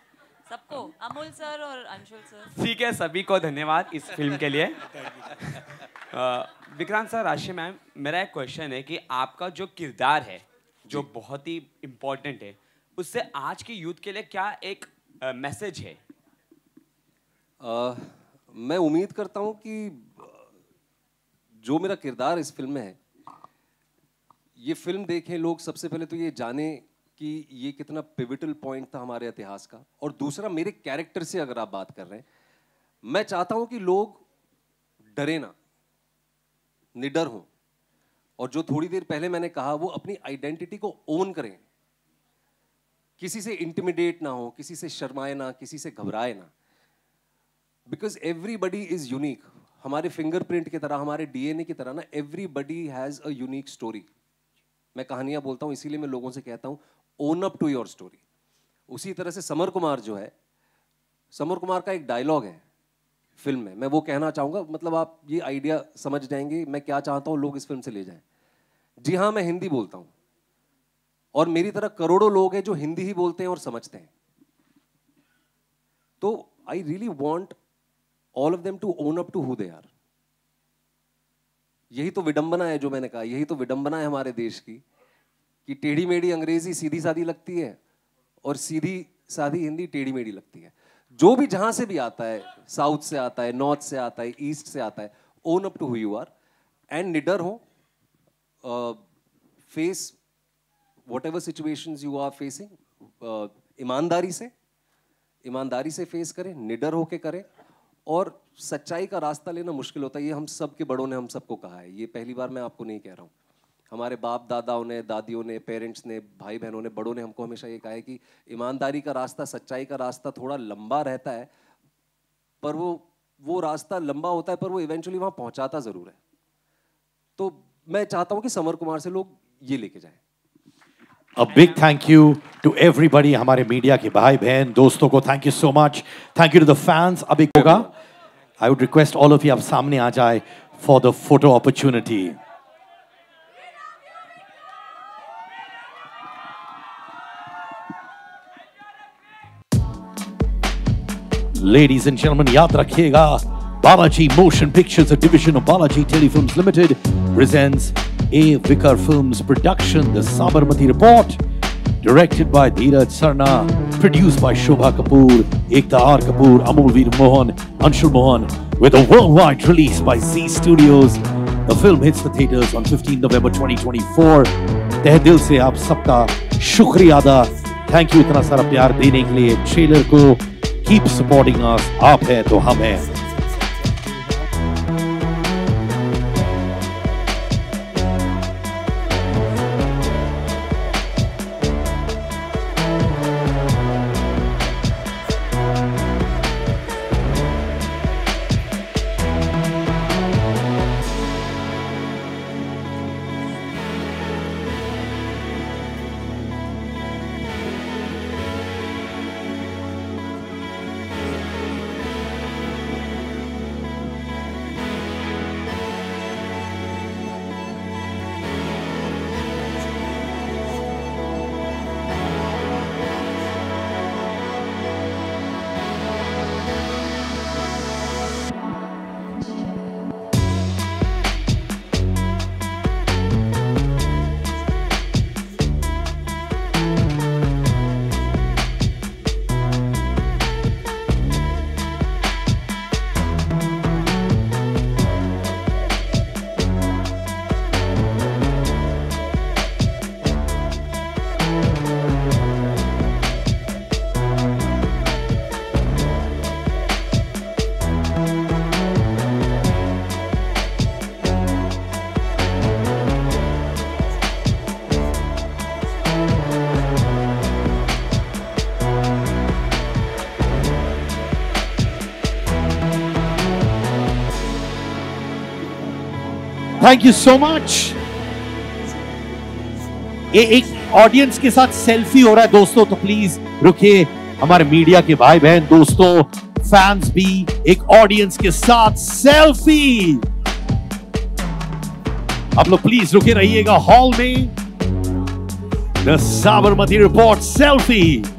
सबको अमूल सर और अंशुल सर ठीक है सभी को धन्यवाद इस फिल्म के लिए विक्रांत सर राशि मैम मेरा एक क्वेश्चन है कि आपका जो किरदार है जो बहुत ही इम्पोर्टेंट है उससे आज के यूथ के लिए क्या एक मैसेज है आ, मैं उम्मीद करता हूँ कि जो मेरा किरदार इस फिल्म में है ये फिल्म देखें लोग सबसे पहले तो ये जाने कि ये कितना पिविटल पॉइंट था हमारे इतिहास का और दूसरा मेरे कैरेक्टर से अगर आप बात कर रहे हैं मैं चाहता हूं कि लोग डरे ना निडर हों और जो थोड़ी देर पहले मैंने कहा वो अपनी आइडेंटिटी को ओन करें किसी से इंटिमिडेट ना हो किसी से शर्माए ना किसी से घबराए ना बिकॉज एवरीबडी इज यूनिक हमारे फिंगरप्रिंट की तरह हमारे डीएनए की तरह ना everybody has a unique story मैं कहानियां बोलता हूं इसीलिए मैं लोगों से कहता हूं own up to your story उसी तरह से समर कुमार जो है समर कुमार का एक डायलॉग है फिल्म में मैं वो कहना चाहूँगा मतलब आप ये आइडिया समझ जाएंगे मैं क्या चाहता हूँ लोग इस फिल्म से ले जाएं जी हाँ मैं हिंदी बोलता हूँ और मेरी तरह करोड़ों लोग हैं जो हिंदी ही बोलते हैं और समझते हैं तो I really want all of them to own up to who they are यही तो विडंबना है जो मैंने कहा यही तो विडंबना है हमारे देश की कि टेढ़ी मेढ़ी अंग्रेजी सीधी सादी लगती है और सीधी सादी हिंदी टेढ़ी मेढ़ी लगती है जो भी जहां से भी आता है साउथ से आता है नॉर्थ से आता है ईस्ट से आता है own up to who you are and निडर हो face whatever situation you are facing ईमानदारी से ईमानदारी से फेस करें निडर होके करें और सच्चाई का रास्ता लेना मुश्किल होता है ये हम सब के बड़ों ने हम सबको कहा है ये पहली बार मैं आपको नहीं कह रहा हूँ हमारे बाप दादाओं ने दादियों ने पेरेंट्स ने भाई बहनों ने बड़ों ने हमको हमेशा ये कहा है कि ईमानदारी का रास्ता सच्चाई का रास्ता थोड़ा लंबा रहता है पर वो वो रास्ता लंबा होता है पर वो इवेंचुअली वहाँ पहुँचाता ज़रूर है तो मैं चाहता हूँ कि समर कुमार से लोग ये लेके जाएं a big thank you to everybody हमारे मीडिया के भाई बहन दोस्तों को thank you so much thank you to the fans अभी होगा I would request all of you आप सामने आ जाए for the photo opportunity Ladies and gentlemen, याद रखिएगा Balaji Motion Pictures, a division of Balaji Telefilms Limited, presents A. Vicar Films production, The Sabarmati Report, directed by Dheeraj Sarna, produced by Shobha Kapoor, Ekta R. Kapoor, Amul Veer Mohan, Anshul Mohan, with a worldwide release by Z Studios. The film hits the theaters on 15 November 2024. तह दिल से आप सबका शुक्रिया अदा थैंक यू इतना सारा प्यार देने के लिए ट्रेलर को कीप सपोर्टिंग अस आप हैं तो हम हैं थैंक यू सो मच ये एक ऑडियंस के साथ सेल्फी हो रहा है दोस्तों तो प्लीज रुकिए हमारे मीडिया के भाई बहन दोस्तों फैंस भी एक ऑडियंस के साथ सेल्फी आप लोग प्लीज रुके रहिएगा हॉल में द साबरमती रिपोर्ट सेल्फी